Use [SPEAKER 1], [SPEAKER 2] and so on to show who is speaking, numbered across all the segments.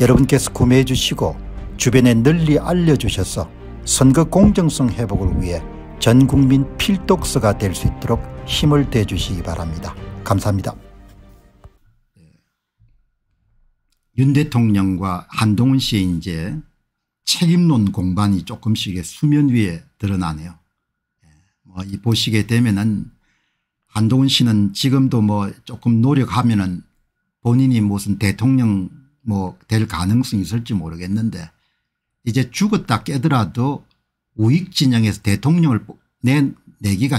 [SPEAKER 1] 여러분께서 구매해 주시고 주변에 널리 알려주셔서 선거 공정성 회복을 위해 전국민 필독서가 될 수 있도록 힘을 대주시기 바랍니다. 감사합니다. 예. 윤 대통령과 한동훈 씨의 이제 책임론 공반이 조금씩 수면 위에 드러나네요. 예. 뭐이 보시게 되면은 한동훈 씨는 지금도 뭐 조금 노력하면은 본인이 무슨 대통령 뭐될 가능성이 있을지 모르겠는데 이제 죽었다 깨더라도 우익 진영에서 대통령을 내, 내기가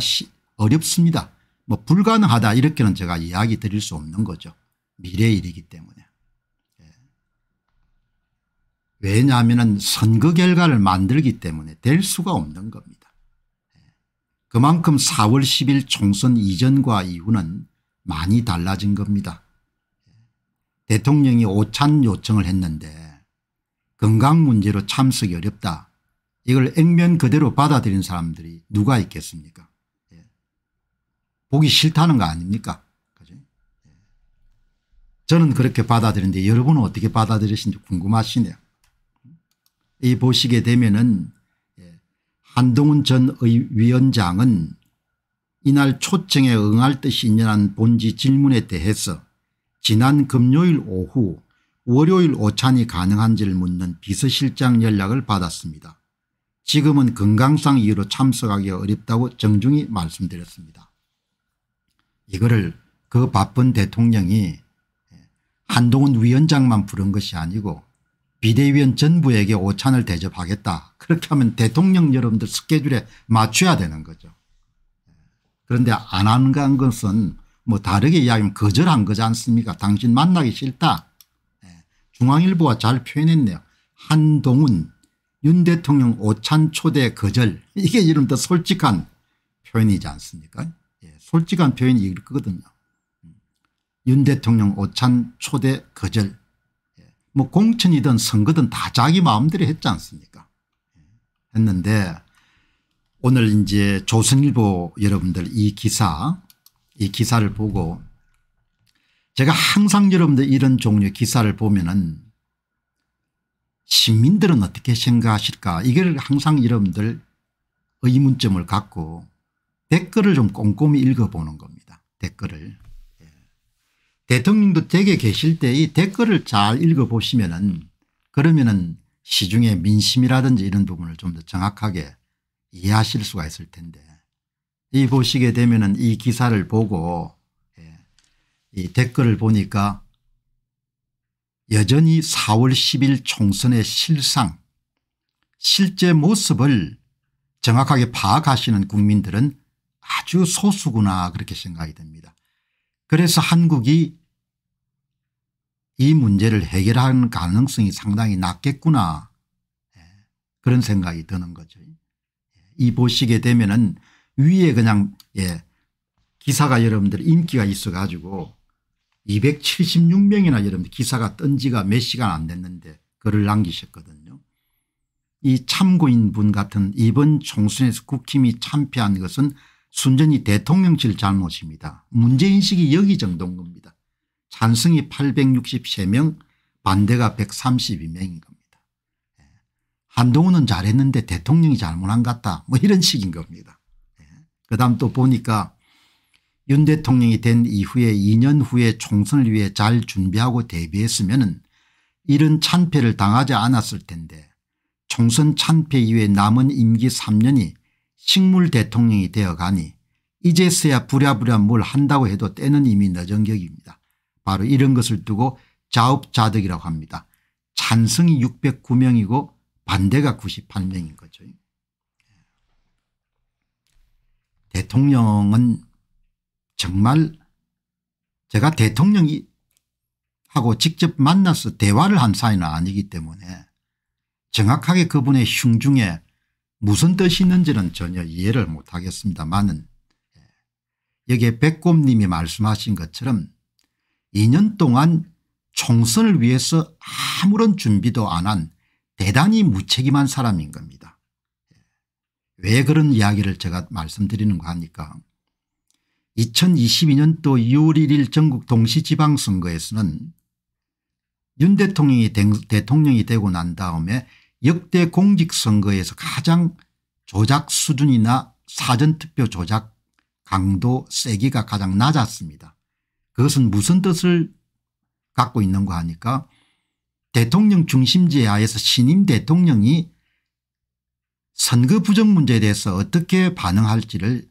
[SPEAKER 1] 어렵습니다. 뭐 불가능하다 이렇게는 제가 이야기 드릴 수 없는 거죠. 미래 일이기 때문에. 예. 왜냐하면 선거 결과를 만들기 때문에 될 수가 없는 겁니다. 예. 그만큼 4월 10일 총선 이전과 이후는 많이 달라진 겁니다. 대통령이 오찬 요청을 했는데 건강 문제로 참석이 어렵다. 이걸 액면 그대로 받아들인 사람들이 누가 있겠습니까? 예. 보기 싫다는 거 아닙니까? 그죠? 예. 저는 그렇게 받아들인데 여러분은 어떻게 받아들이신지 궁금하시네요. 이 보시게 되면은 예. 한동훈 전 위원장은 이날 초청에 응할 듯이 인연한 본지 질문에 대해서 지난 금요일 오후 월요일 오찬이 가능한지를 묻는 비서실장 연락을 받았습니다. 지금은 건강상 이유로 참석하기 어렵다고 정중히 말씀드렸습니다. 이거를 그 바쁜 대통령이 한동훈 위원장만 부른 것이 아니고 비대위원 전부에게 오찬을 대접하겠다. 그렇게 하면 대통령 여러분들 스케줄에 맞춰야 되는 거죠. 그런데 안한 것은 뭐 다르게 이야기하면 거절한 거지 않습니까 당신 만나기 싫다. 예, 중앙일보가 잘 표현했네요. 한동훈 윤 대통령 오찬 초대 거절 이게 이름 더 솔직한 표현이지 않습니까 예, 솔직한 표현이 이 거거든요. 윤 대통령 오찬 초대 거절 예, 뭐 공천이든 선거든 다 자기 마음대로 했지 않습니까 예, 했는데 오늘 이제 조선일보 여러분들 이 기사 이 기사를 보고 제가 항상 여러분들 이런 종류의 기사를 보면은 시민들은 어떻게 생각하실까 이걸 항상 여러분들 의문점을 갖고 댓글을 좀 꼼꼼히 읽어보는 겁니다. 댓글을. 예. 대통령도 댁에 계실 때 이 댓글을 잘 읽어보시면 은 그러면 은 시중의 민심이라든지 이런 부분을 좀 더 정확하게 이해하실 수가 있을 텐데 이 보시게 되면은 이 기사를 보고 예, 이 댓글을 보니까 여전히 4월 10일 총선의 실상 실제 모습을 정확하게 파악하시는 국민들은 아주 소수구나 그렇게 생각이 됩니다. 그래서 한국이 이 문제를 해결하는 가능성이 상당히 낮겠구나 예, 그런 생각이 드는 거죠. 이 보시게 되면 은 위에 그냥 예 기사가 여러분들 인기가 있어 가지고 276명이나 여러분들 기사가 뜬 지가 몇 시간 안 됐는데 글을 남기셨거든요. 이 참고인 분 같은 이번 총선에서 국힘이 참패한 것은 순전히 대통령실 잘못입니다. 문제인식이 여기 정도인 겁니다. 찬성이 863명 반대가 132명인 겁니다. 예. 한동훈은 잘했는데 대통령이 잘못한 것 같다 뭐 이런 식인 겁니다. 그다음 또 보니까 윤 대통령이 된 이후에 2년 후에 총선을 위해 잘 준비하고 대비했으면 은 이런 참패를 당하지 않았을 텐데 총선 참패 이후에 남은 임기 3년이 식물 대통령이 되어가니 이제서야 부랴부랴 뭘 한다고 해도 때는 이미 늦은 격입니다. 바로 이런 것을 두고 자업자득이라고 합니다. 찬성이 609명이고 반대가 98명인 것. 대통령은 정말 제가 대통령이 하고 직접 만나서 대화를 한 사이는 아니기 때문에 정확하게 그분의 흉중에 무슨 뜻이 있는지는 전혀 이해를 못하겠습니다만은 예. 여기에 백곰님이 말씀하신 것처럼 2년 동안 총선을 위해서 아무런 준비도 안 한 대단히 무책임한 사람인 겁니다. 왜 그런 이야기를 제가 말씀드리는가 하니까 2022년도 6월 1일 전국 동시지방선거에서는 윤 대통령이 대통령이 되고 난 다음에 역대 공직선거에서 가장 조작 수준이나 사전투표 조작 강도 세기가 가장 낮았습니다. 그것은 무슨 뜻을 갖고 있는가 하니까 대통령 중심제 하에서 신임 대통령이 선거 부정 문제에 대해서 어떻게 반응할지를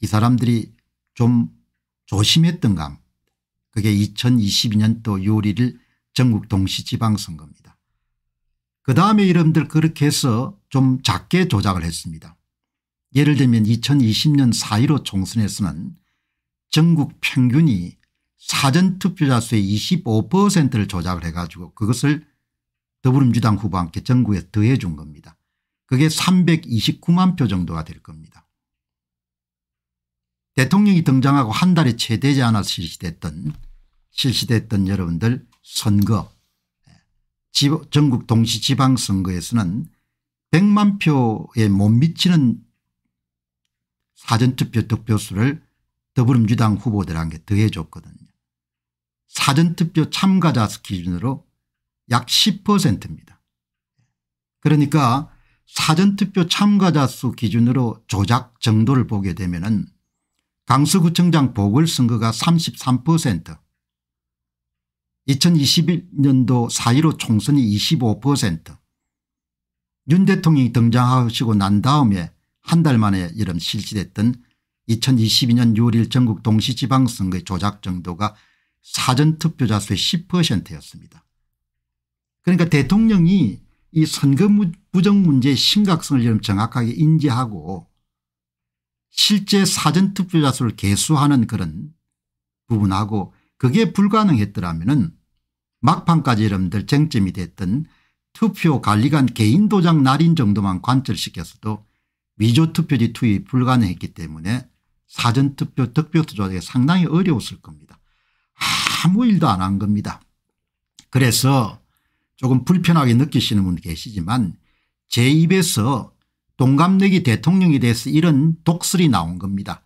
[SPEAKER 1] 이 사람들이 좀 조심했던가 그게 2022년도 6월 1일 전국 동시지방선거입니다. 그 다음에 이름들 그렇게 해서 좀 작게 조작을 했습니다. 예를 들면 2020년 4.15 총선에서는 전국 평균이 사전투표자 수의 25%를 조작을 해가지고 그것을 더불어민주당 후보와 함께 전국에 더해 준 겁니다. 그게 329만 표 정도가 될 겁니다. 대통령이 등장하고 한 달에 채 되지 않아 실시됐던 실시됐던 여러분들 선거 전국 동시 지방선거에서는 100만 표에 못 미치는 사전투표 득표수를 더불어민주당 후보들한테 더해줬거든요. 사전투표 참가자 기준으로 약 10%입니다. 그러니까 사전투표 참가자 수 기준으로 조작 정도를 보게 되면 은 강서구청장 보궐선거가 33% 2021년도 4.15 총선이 25%윤 대통령이 등장하시고 난 다음에 한 달 만에 이름 실시됐던 2022년 6월 1일 전국 동시지방선거의 조작 정도가 사전투표자 수의 10%였습니다. 그러니까 대통령이 이 선거문 부정 문제의 심각성을 좀 정확하게 인지하고 실제 사전투표자 수를 개수하는 그런 부분하고 그게 불가능했더라면 막판까지 여러분들 쟁점이 됐던 투표관리관 개인도장 날인 정도만 관철시켜서도 위조투표지 투입 불가능했기 때문에 사전투표 득표투 조작이 상당히 어려웠을 겁니다. 아무 일도 안 한 겁니다. 그래서 조금 불편하게 느끼시는 분 계시지만 제 입에서 동갑내기 대통령에 대해서 이런 독설이 나온 겁니다.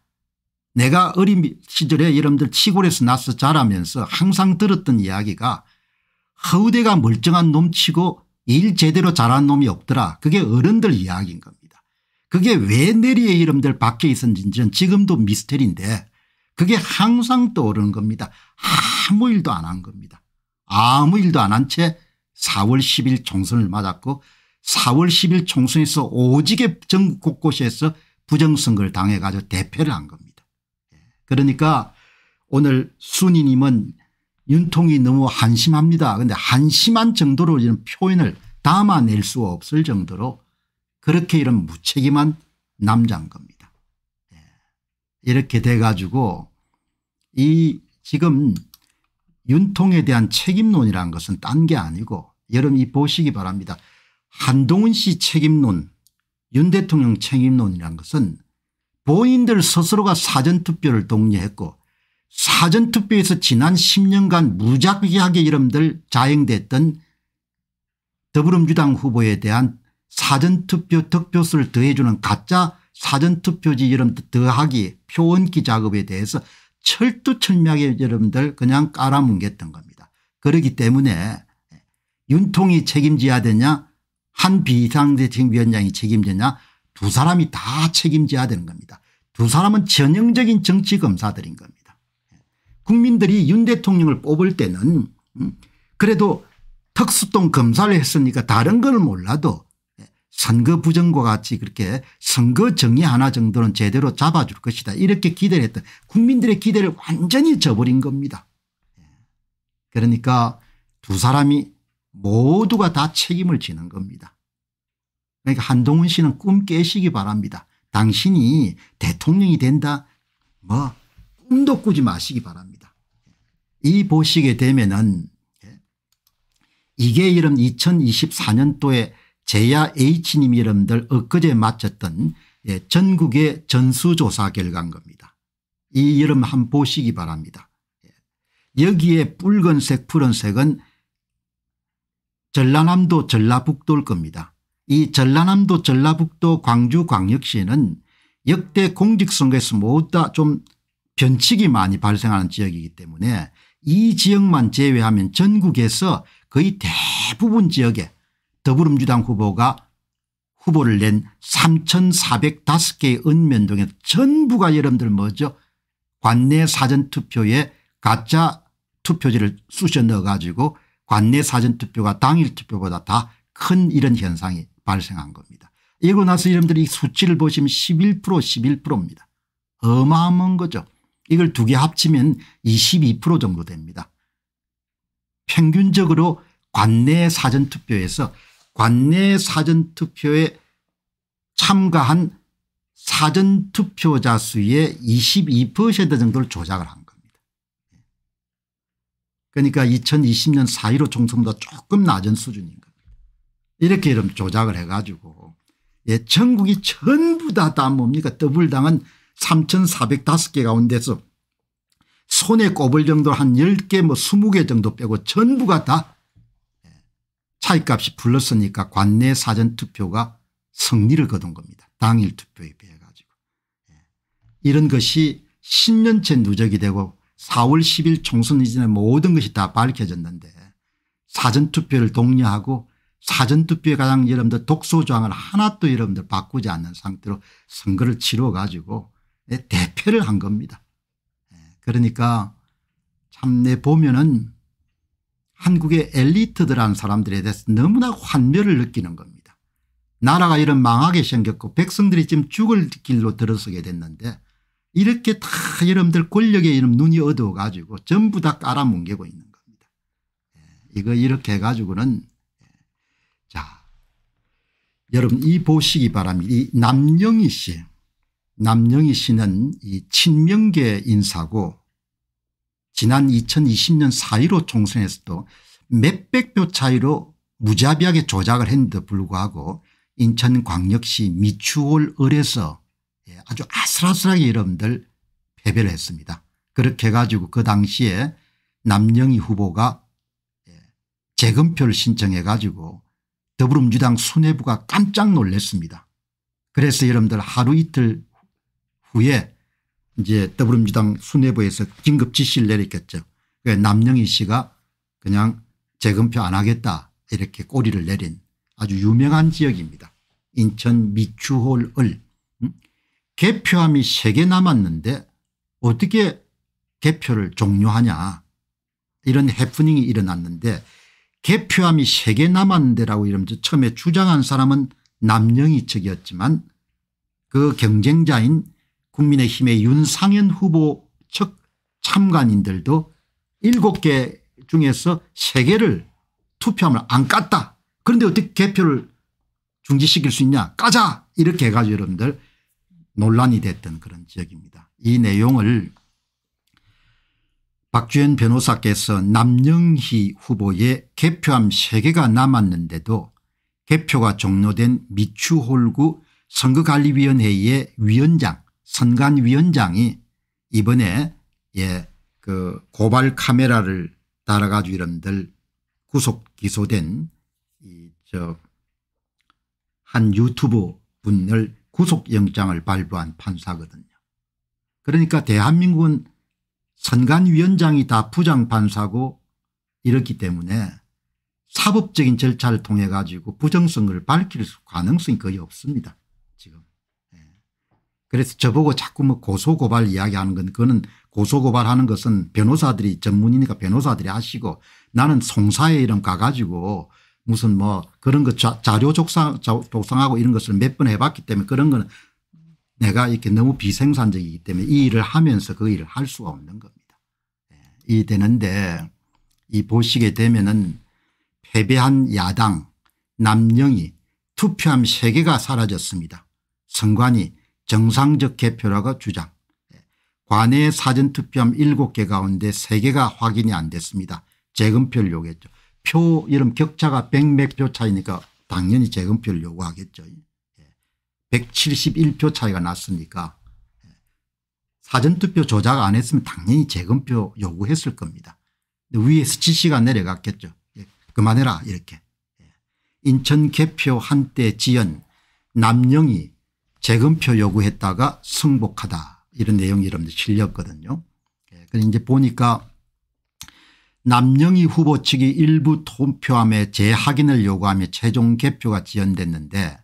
[SPEAKER 1] 내가 어린 시절에 여러분들 시골에서 나서 자라면서 항상 들었던 이야기가 허우대가 멀쩡한 놈치고 일 제대로 잘한 놈이 없더라. 그게 어른들 이야기인 겁니다. 그게 왜 내리의 이름들 밖에 있었는지는 지금도 미스터리인데 그게 항상 떠오르는 겁니다. 아무 일도 안 한 겁니다. 아무 일도 안 한 채 4월 10일 총선을 맞았고 4월 10일 총선에서 오지게 전국 곳곳에서 부정선거를 당해 가지고 대패를 한 겁니다. 예. 그러니까 오늘 순이님은 윤통이 너무 한심합니다. 그런데 한심한 정도로 이런 표현을 담아낼 수 없을 정도로 그렇게 이런 무책임한 남자인 겁니다. 예. 이렇게 돼 가지고 이 지금 윤통에 대한 책임론이라는 것은 딴 게 아니고 여러분 이 보시기 바랍니다. 한동훈 씨 책임론 윤 대통령 책임론이란 것은 본인들 스스로가 사전투표를 독려했고 사전투표에서 지난 10년간 무작위하게 이름들 자행됐던 더불어민주당 후보에 대한 사전투표 득표수를 더해주는 가짜 사전투표지 여러분들 더하기 표원기 작업에 대해서 철두철미하게 여러분들 그냥 깔아뭉갰던 겁니다. 그렇기 때문에 윤통이 책임져야 되냐 한 비상대책 위원장이 책임지냐 두 사람이 다 책임져야 되는 겁니다. 두 사람은 전형적인 정치 검사들인 겁니다. 국민들이 윤 대통령을 뽑을 때는 음, 그래도 특수통 검사를 했으니까 다른 걸 몰라도 예, 선거 부정과 같이 그렇게 선거 정의 하나 정도는 제대로 잡아줄 것이다 이렇게 기대를 했던 국민들의 기대를 완전히 저버린 겁니다. 예. 그러니까 두 사람이 모두가 다 책임을 지는 겁니다. 그러니까 한동훈 씨는 꿈 깨시기 바랍니다. 당신이 대통령이 된다 뭐 꿈도 꾸지 마시기 바랍니다. 이 보시게 되면은 이게 이름 2024년도에 제야 H님 이름들 엊그제 마쳤던 예, 전국의 전수조사 결과인 겁니다. 이 이름 한 보시기 바랍니다. 예. 여기에 붉은색 푸른색은 전라남도 전라북도일 겁니다. 이 전라남도 전라북도 광주광역시는 역대 공직선거에서 모두 좀 변칙이 많이 발생하는 지역이기 때문에 이 지역만 제외하면 전국에서 거의 대부분 지역에 더불어민주당 후보가 후보를 낸 3405개의 읍면동에 전부가 여러분들 뭐죠 관내 사전투표에 가짜 투표지를 쑤셔 넣어가지고 관내 사전투표가 당일투표보다 다 큰 이런 현상이 발생한 겁니다. 이러고 나서 여러분들이 수치를 보시면 11% 11%입니다. 어마어마한 거죠. 이걸 두 개 합치면 22% 정도 됩니다. 평균적으로 관내 사전투표에서 관내 사전투표에 참가한 사전투표자 수의 22% 정도를 조작을 합니다. 그러니까 2020년 4.15 총선보다 조금 낮은 수준인 겁니다. 이렇게 이런 조작을 해가지고 예, 전국이 전부 다, 다 뭡니까 더블당은 3,405개 가운데서 손에 꼽을 정도 한 10개 뭐 20개 정도 빼고 전부가 다 예, 차이값이 불렀으니까 관내 사전투표가 승리를 거둔 겁니다. 당일 투표에 비해 가지고. 예. 이런 것이 10년째 누적이 되고 4월 10일 총선 이전에 모든 것이 다 밝혀졌는데 사전투표를 독려하고 사전투표에 가장 여러분들 독소조항을 하나도 여러분들 바꾸지 않는 상태로 선거를 치러가지고 예, 대표를한 겁니다. 예, 그러니까 참 내 보면은 한국의 엘리트들한 사람들에 대해서 너무나 환멸을 느끼는 겁니다. 나라가 이런 망하게 생겼고 백성들이 지금 죽을 길로 들어서게 됐는데 이렇게 다 여러분들 권력의 이름 눈이 어두워가지고 전부 다 깔아뭉개고 있는 겁니다. 예, 이거 이렇게 해가지고는 예. 자 여러분 이 보시기 바랍니다. 이 남영희 씨 남영희 씨는 이 친명계 인사고 지난 2020년 4.15 총선에서도 몇백 표 차이로 무자비하게 조작을 했는데 불구하고 인천광역시 미추홀을에서 예, 아주 아슬아슬하게 여러분들 패배를 했습니다. 그렇게 해가지고 그 당시에 남영희 후보가 예, 재검표를 신청해 가지고 더불어민주당 수뇌부가 깜짝 놀랐습니다. 그래서 여러분들 하루 이틀 후에 이제 더불어민주당 수뇌부에서 긴급 지시를 내렸겠죠. 남영희 씨가 그냥 재검표 안 하겠다 이렇게 꼬리를 내린 아주 유명한 지역입니다. 인천 미추홀을 개표함이 3개 남았는데 어떻게 개표를 종료하냐 이런 해프닝이 일어났는데 개표함이 3개 남았는데라고 이러면서 처음에 주장한 사람은 남영희 측이었지만 그 경쟁자인 국민의힘의 윤상현 후보 측 참관인들도 7개 중에서 3개를 투표함을 안 깠다. 그런데 어떻게 개표를 중지시킬 수 있냐 까자 이렇게 해가지고 여러분들 논란이 됐던 그런 지역입니다. 이 내용을 박주현 변호사께서 남영희 후보의 개표함 3개가 남았는데도 개표가 종료된 미추홀구 선거관리위원회의 위원장 선관위원장이 이번에 예, 그 고발 카메라를 따라가지고 이름들 구속 기소된 이저한 유튜브 분을 구속영장을 발부한 판사거든요. 그러니까 대한민국은 선관위원장이 다 부장판사고 이렇기 때문에 사법적인 절차를 통해 가지고 부정성을 밝힐 가능성이 거의 없습니다. 지금. 예. 그래서 저보고 자꾸 뭐 고소고발 이야기하는 건 그거는 고소고발하는 것은 변호사들이 전문이니까 변호사들이 하시고 나는 송사에 이름 가가지고 무슨 뭐 그런 것 자, 료 독상, 독상하고 이런 것을 몇 번 해봤기 때문에 그런 거는 내가 이렇게 너무 비생산적이기 때문에 이 일을 하면서 그 일을 할 수가 없는 겁니다. 예. 이 되는데 이 보시게 되면은 패배한 야당 남영이 투표함 3개가 사라졌습니다. 선관위 정상적 개표라고 주장. 예, 관내 사전투표함 7개 가운데 3개가 확인이 안 됐습니다. 재검표를 요구했죠. 표 이름 격차가 100몇 표 차이니까 당연히 재검표를 요구하겠죠. 171표 예. 차이가 났으니까 예. 사전투표 조작 안 했으면 당연히 재검표 요구했을 겁니다. 위에서 지시가 내려갔겠죠. 예. 그만해라 이렇게. 인천 개표 한때 지연 남영이 재검표 요구했다가 승복하다 이런 내용이 여러분들 실렸거든요. 그래서 이제 보니까 남영희 후보 측이 일부 투표함의 재확인을 요구하며 최종 개표가 지연됐는데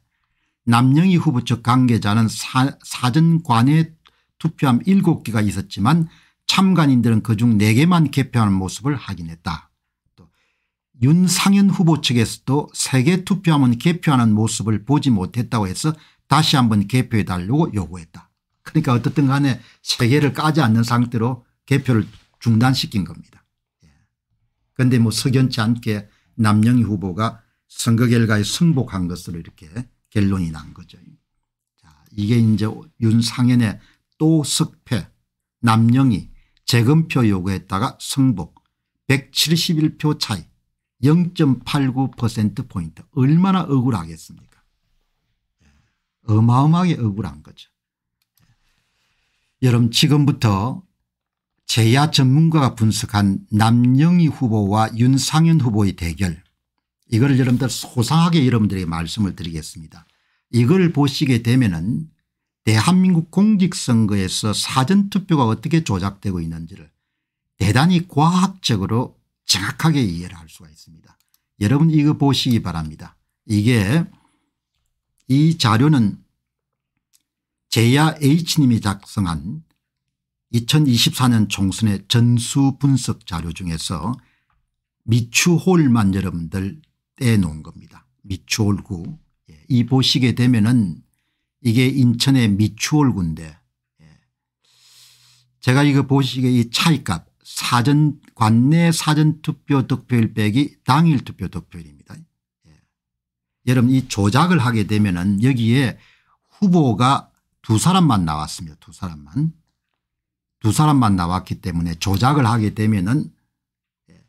[SPEAKER 1] 남영희 후보 측 관계자는 사, 전 관외 투표함 7개가 있었지만 참관인들은 그 중 4개만 개표하는 모습을 확인했다. 또 윤상현 후보 측에서도 3개 투표함은 개표하는 모습을 보지 못했다고 해서 다시 한번 개표해 달라고 요구했다. 그러니까 어떻든 간에 3개를 까지 않는 상태로 개표를 중단시킨 겁니다. 그런데 뭐 석연치 않게 남영희 후보가 선거 결과에 승복한 것으로 이렇게 결론이 난 거죠. 자, 이게 이제 윤상현의 또 석패 남영희 재검표 요구했다가 승복 171표 차이 0.89%포인트 얼마나 억울하겠습니까 예, 어마어마하게 억울한 거죠. 예. 여러분 지금부터 제야 전문가가 분석한 남영희 후보와 윤상현 후보의 대결 이걸 여러분들 소상하게 여러분들에게 말씀을 드리겠습니다. 이걸 보시게 되면은 대한민국 공직선거에서 사전투표가 어떻게 조작되고 있는지를 대단히 과학적으로 정확하게 이해를 할 수가 있습니다. 여러분 이거 보시기 바랍니다. 이게 이 자료는 제야 H님이 작성한 2024년 총선의 전수 분석 자료 중에서 미추홀만 여러분들 떼놓은 겁니다. 미추홀구 예, 이 보시게 되면은 이게 인천의 미추홀군데 예. 제가 이거 보시기에 이 차이값 사전 관내 사전투표 득표율 빼기 당일 투표 득표율입니다 예. 여러분 이 조작을 하게 되면 은 여기에 후보가 두 사람만 나왔습니다. 두 사람만. 두 사람만 나왔기 때문에 조작을 하게 되면은 예,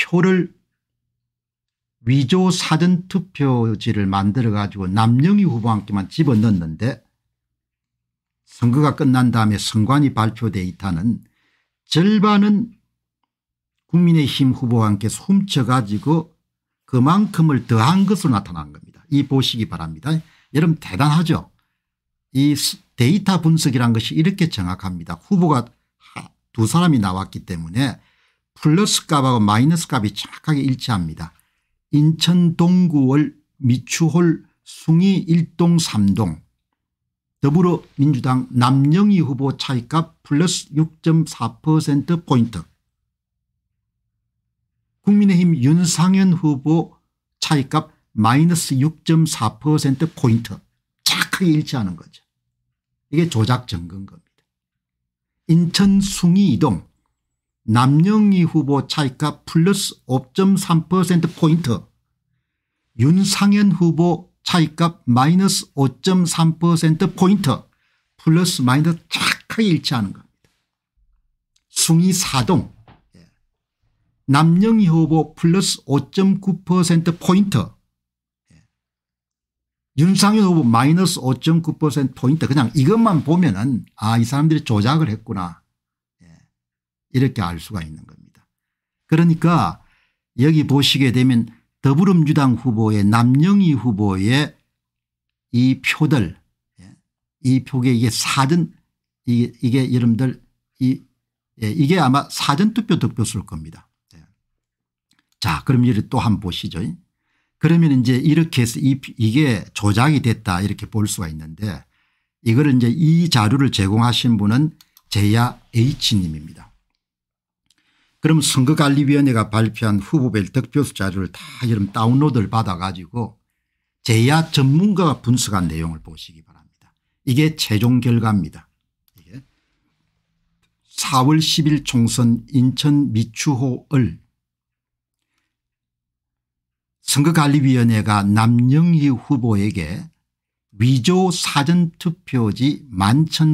[SPEAKER 1] 표를 위조 사전투표지를 만들어 가지고 남영희 후보한테만 집어넣는데 선거가 끝난 다음에 선관위 발표 돼있다는 절반은 국민의힘 후보 함께 훔쳐가지고 그만큼을 더한 것으로 나타난 겁니다. 이 보시기 바랍니다. 여러분 대단하죠. 이 데이터 분석이란 것이 이렇게 정확합니다. 후보가 두 사람이 나왔기 때문에 플러스 값하고 마이너스 값이 정확하게 일치합니다. 인천 동구월 미추홀 숭이 1동 3동 더불어민주당 남영희 후보 차이값 플러스 6.4%포인트 국민의힘 윤상현 후보 차이값 마이너스 6.4%포인트 착하게 일치하는 거죠. 이게 조작 정근 겁니다. 인천 숭이 이동 남영희 후보 차이가 플러스 5.3%포인트 윤상현 후보 차이값 마이너스 5.3%포인트 플러스 마이너스 착하게 일치하는 겁니다. 숭이 사동 예. 남영희 후보 플러스 5.9%포인트 윤상윤 후보 마이너스 5.9%포인트 그냥 이것만 보면은 아이 사람들이 조작을 했구나 예. 이렇게 알 수가 있는 겁니다. 그러니까 여기 보시게 되면 더불어민주당 후보의 남영희 후보의 이 표들 예. 이 표게 이게 사전 이게, 이게 여러분들 이, 예. 이게 아마 사전투표 득표수일 겁니다. 예. 자 그럼 이를 또 한 번 보시죠. 그러면 이제 이렇게 해서 이, 게 조작이 됐다 이렇게 볼 수가 있는데 이걸 이제 이 자료를 제공하신 분은 제야 H님입니다. 그럼 선거관리위원회가 발표한 후보별 득표수 자료를 다여러 다운로드를 받아 가지고 제야 전문가가 분석한 내용을 보시기 바랍니다. 이게 최종 결과입니다. 이게 4월 10일 총선 인천 미추호을 선거관리위원회가 남영희 후보에게 위조 사전투표지 1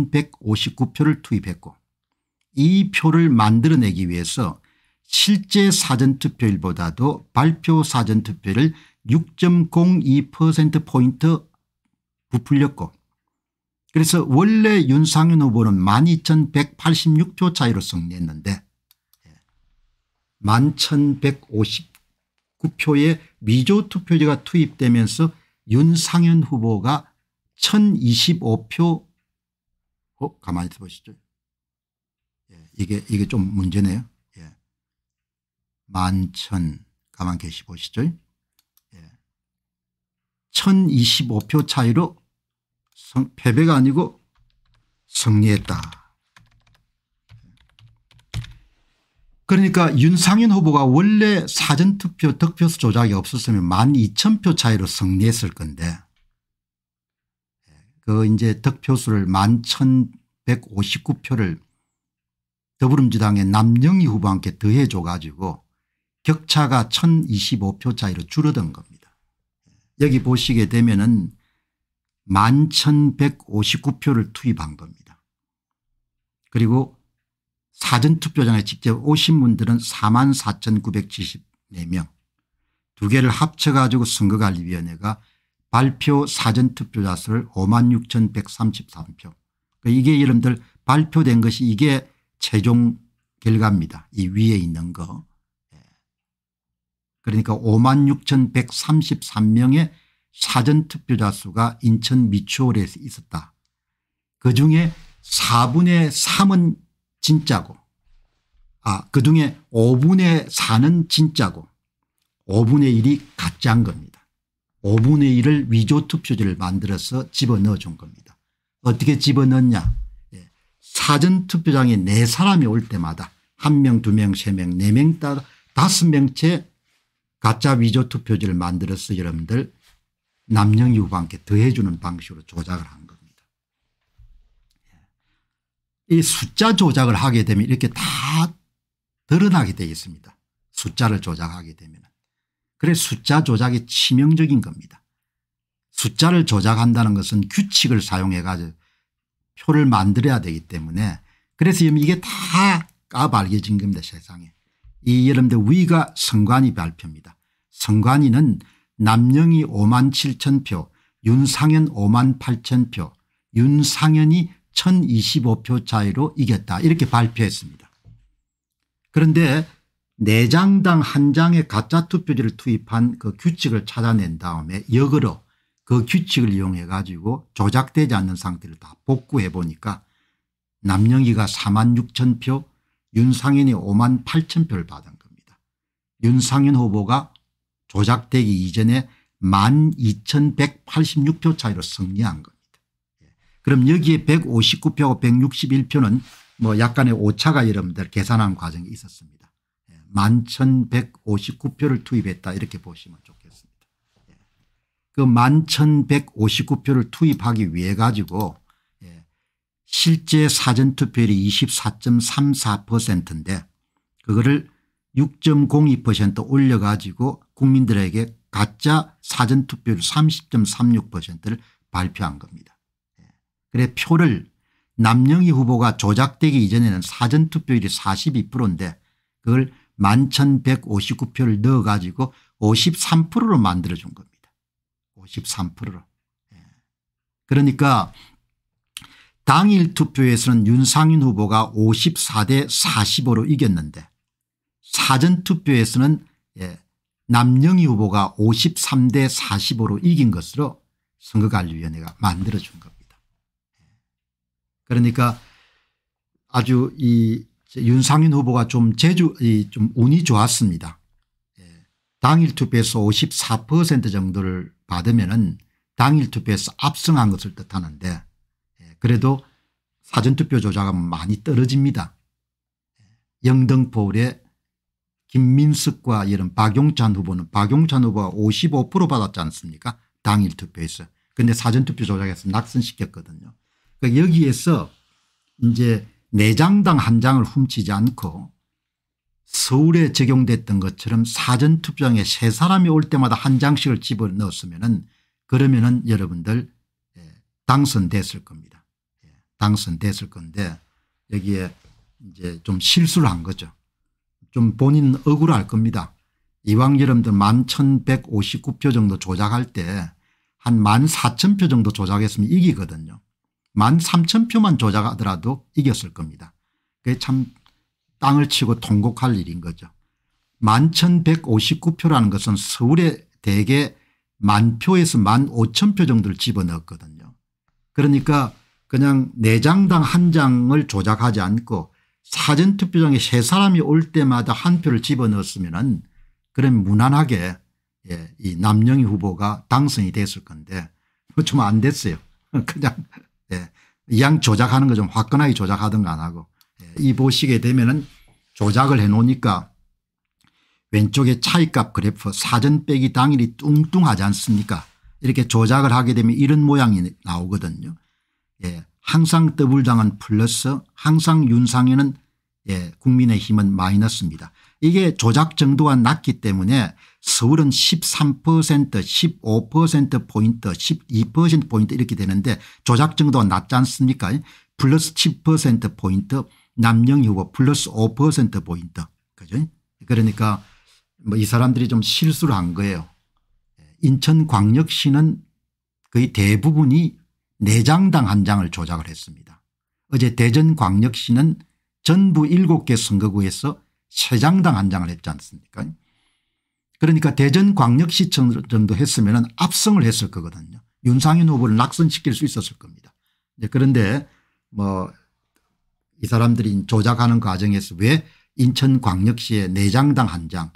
[SPEAKER 1] 1 1 5 9 표를 투입했고 이 표를 만들어내기 위해서 실제 사전투표일보다도 발표 사전투표를 6.02%포인트 부풀렸고 그래서 원래 윤상윤 후보는 12,186표 차이로 승리했는데 11,150 예, 9표에 미조 투표제가 투입되면서 윤상현 후보가 1025표 어 가만히 들어보시죠. 예, 이게 이게 좀 문제네요. 예. 만천 가만 계시 보시죠. 예. 1025표 차이로 성, 패배가 아니고 승리했다. 그러니까 윤상현 후보가 원래 사전투표 득표수 조작이 없었으면 12,000표 차이로 승리했을 건데 그 이제 득표수를 11,159표를 더불어민주당의 남영희 후보한테 더해줘 가지고 격차가 1025표 차이로 줄어든 겁니다. 여기 보시게 되면은 11,159표를 투입한 겁니다. 그리고 사전투표장에 직접 오신 분들은 4만 4,974명 두 개를 합쳐가지고 선거관리위원회가 발표 사전투표자 수를 5만 6,133표 그러니까 이게 여러분들 발표된 것이 이게 최종 결과입니다. 이 위에 있는 거. 예. 그러니까 5만 6,133명의 사전투표자 수가 인천 미추홀에서 있었다. 그중에 4분의 3은 진짜고 아 그중에 5분의 4는 진짜고 5분의 1이 가짜인 겁니다. 5분의 1을 위조 투표지를 만들어서 집어넣어 준 겁니다. 어떻게 집어넣냐 예, 사전투표장에 네 사람이 올 때마다 한 명, 두 명, 세 명, 네명 따라 다섯 명째 가짜 위조 투표지를 만들어서 여러분들 남영이 후보한테 더해주는 방식으로 조작을 합니다. 이 숫자 조작을 하게 되면 이렇게 다 드러나게 되어 있습니다. 숫자를 조작하게 되면. 그래 숫자 조작이 치명적인 겁니다. 숫자를 조작한다는 것은 규칙을 사용해 가지고 표를 만들어야 되기 때문에 그래서 이게 다까발개진 겁니다 세상에. 이 여러분들 위가 성관이 발표입니다. 성관이는 남영이 5만 7천 표 윤상현 5만 8천 표 윤상현이 1025표 차이로 이겼다 이렇게 발표했습니다. 그런데 4장당 1장의 가짜 투표지를 투입한 그 규칙을 찾아낸 다음에 역으로 그 규칙을 이용해 가지고 조작되지 않는 상태를 다 복구해 보니까 남영희가 4만 6천 표 윤상현이 5만 8천 표를 받은 겁니다. 윤상현 후보가 조작되기 이전에 1만 2186표 차이로 승리한 겁니다. 그럼 여기에 159표하고 161표는 뭐 약간의 오차가 여러분들 계산한 과정이 있었습니다. 11,159표를 예, 투입했다 이렇게 보시면 좋겠습니다. 예. 그 11,159표를 투입하기 위해 가지고 예, 실제 사전투표율이 24.34%인데 그거를 6.02% 올려가지고 국민들에게 가짜 사전투표율 30.36%를 발표한 겁니다. 그래 표를 남영희 후보가 조작되기 이전에는 사전투표율이 42%인데 그걸 11,159표를 넣어 가지고 53%로 만들어 준 겁니다. 53%로. 예. 그러니까 당일 투표에서는 윤상윤 후보가 54대 45로 이겼는데 사전투표에서는 예, 남영희 후보가 53대 45로 이긴 것으로 선거관리위원회가 만들어준 겁니다. 그러니까 아주 이 윤상윤 후보가 좀제주 이좀 운이 좋았습니다. 예. 당일 투표에서 54% 정도를 받으면은 당일 투표에서 압승한 것을 뜻하는데 예. 그래도 사전투표 조작은 많이 떨어집니다. 예. 영등포울에 김민석과 이런 박용찬 후보는 박용찬 후보가 55% 받았지 않습니까 당일 투표에서. 근데 사전투표 조작해서 낙선시켰거든요. 그러니까 여기에서 이제 네 장당 한 장을 훔치지 않고 서울에 적용됐던 것처럼 사전투표장에 세 사람이 올 때마다 한 장씩을 집어넣었으면은 그러면은 여러분들 예, 당선됐을 겁니다. 예, 당선됐을 건데 여기에 이제 좀 실수를 한 거죠. 좀 본인 억울할 겁니다. 이왕 여러분들 11,159표 정도 조작할 때 한 14,000표 정도 조작했으면 이기거든요. 만 3천 표만 조작하더라도 이겼을 겁니다. 그게 참 땅을 치고 통곡할 일인 거죠. 만 1159표라는 것은 서울에 대개 만 표에서 만 5천 표 정도를 집어넣었거든요. 그러니까 그냥 4장당 한 장을 조작하지 않고 사전투표장에 세 사람이 올 때마다 한 표를 집어넣었으면 그럼 무난하게 예, 이 남영희 후보가 당선이 됐을 건데 뭐 좀안 됐어요. 그냥 예. 이양 조작하는 거 좀 화끈하게 조작하든가 안 하고 예. 이 보시게 되면은 조작을 해 놓으니까 왼쪽에 차이값 그래프 사전 빼기 당일이 뚱뚱하지 않습니까 이렇게 조작을 하게 되면 이런 모양이 나오거든요. 예. 항상 더블당은 플러스 항상 윤상에는 예, 국민의힘은 마이너스입니다. 이게 조작 정도가 낮기 때문에 서울은 13% 15%포인트 12%포인트 이렇게 되는데 조작 정도가 낮지 않습니까 플러스 10%포인트 남영 후보 플러스 5%포인트 그죠 그러니까 뭐이 사람들이 좀 실수를 한 거예요. 인천광역시는 거의 대부분이 내장당 한 장을 조작을 했습니다. 어제 대전광역시는 전부 7개 선거구에서 세장당 한 장을 했지 않습니까 그러니까 대전광역시청 정도 했으면 압승을 했을 거거든요. 윤상현 후보를 낙선시킬 수 있었을 겁니다. 그런데 뭐 이 사람들이 조작하는 과정에서 왜 인천광역시에 4장당 1장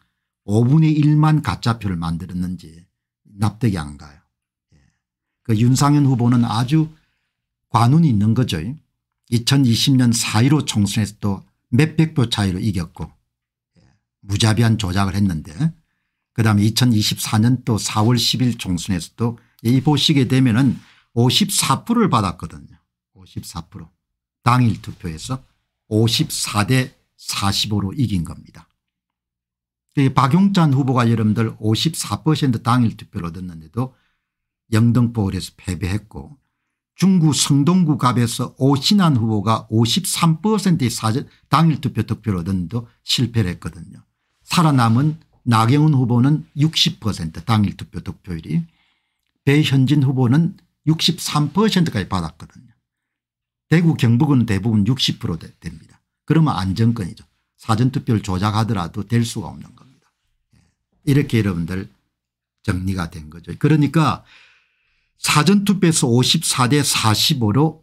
[SPEAKER 1] 5분의 1만 가짜표를 만들었는지 납득이 안 가요. 예. 그 윤상현 후보는 아주 관운이 있는 거죠. 2020년 4.15 총선에서도 몇백 표 차이로 이겼고 예, 무자비한 조작을 했는데 그다음에 2024년 또 4월 10일 총선에서도 이 보시게 되면 은 54%를 받았거든요. 54% 당일 투표에서 54대 45로 이긴 겁니다. 박용찬 후보가 여러분들 54% 당일 투표를 얻었는데도 영등포을에서 패배했고 중구 성동구 갑에서 오신환 후보가 53%의 당일 투표 득표를 얻었는데도 실패를 했거든요. 살아남은 나경원 후보는 60% 당일 투표 득표율이 배현진 후보는 63%까지 받았거든요. 대구 경북은 대부분 60% 됩니다. 그러면 안정권이죠. 사전투표를 조작하더라도 될 수가 없는 겁니다. 예. 이렇게 여러분들 정리가 된 거죠. 그러니까 사전투표에서 54대 45로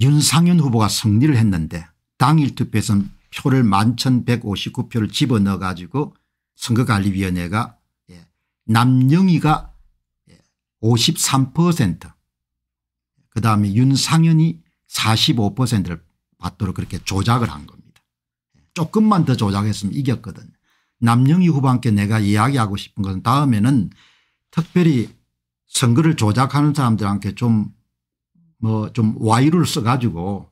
[SPEAKER 1] 윤상현 후보가 승리를 했는데 당일 투표에서는 표를 11,159표를 집어넣어 가지고 선거관리위원회가 예, 남영희가 53%그 예, 다음에 윤상현이 45%를 받도록 그렇게 조작을 한 겁니다. 예, 조금만 더 조작했으면 이겼거든요. 남영희 후보한테 내가 이야기하고 싶은 것은 다음에는 특별히 선거를 조작하는 사람들한테 좀 뭐좀 뭐, 와이를 써가지고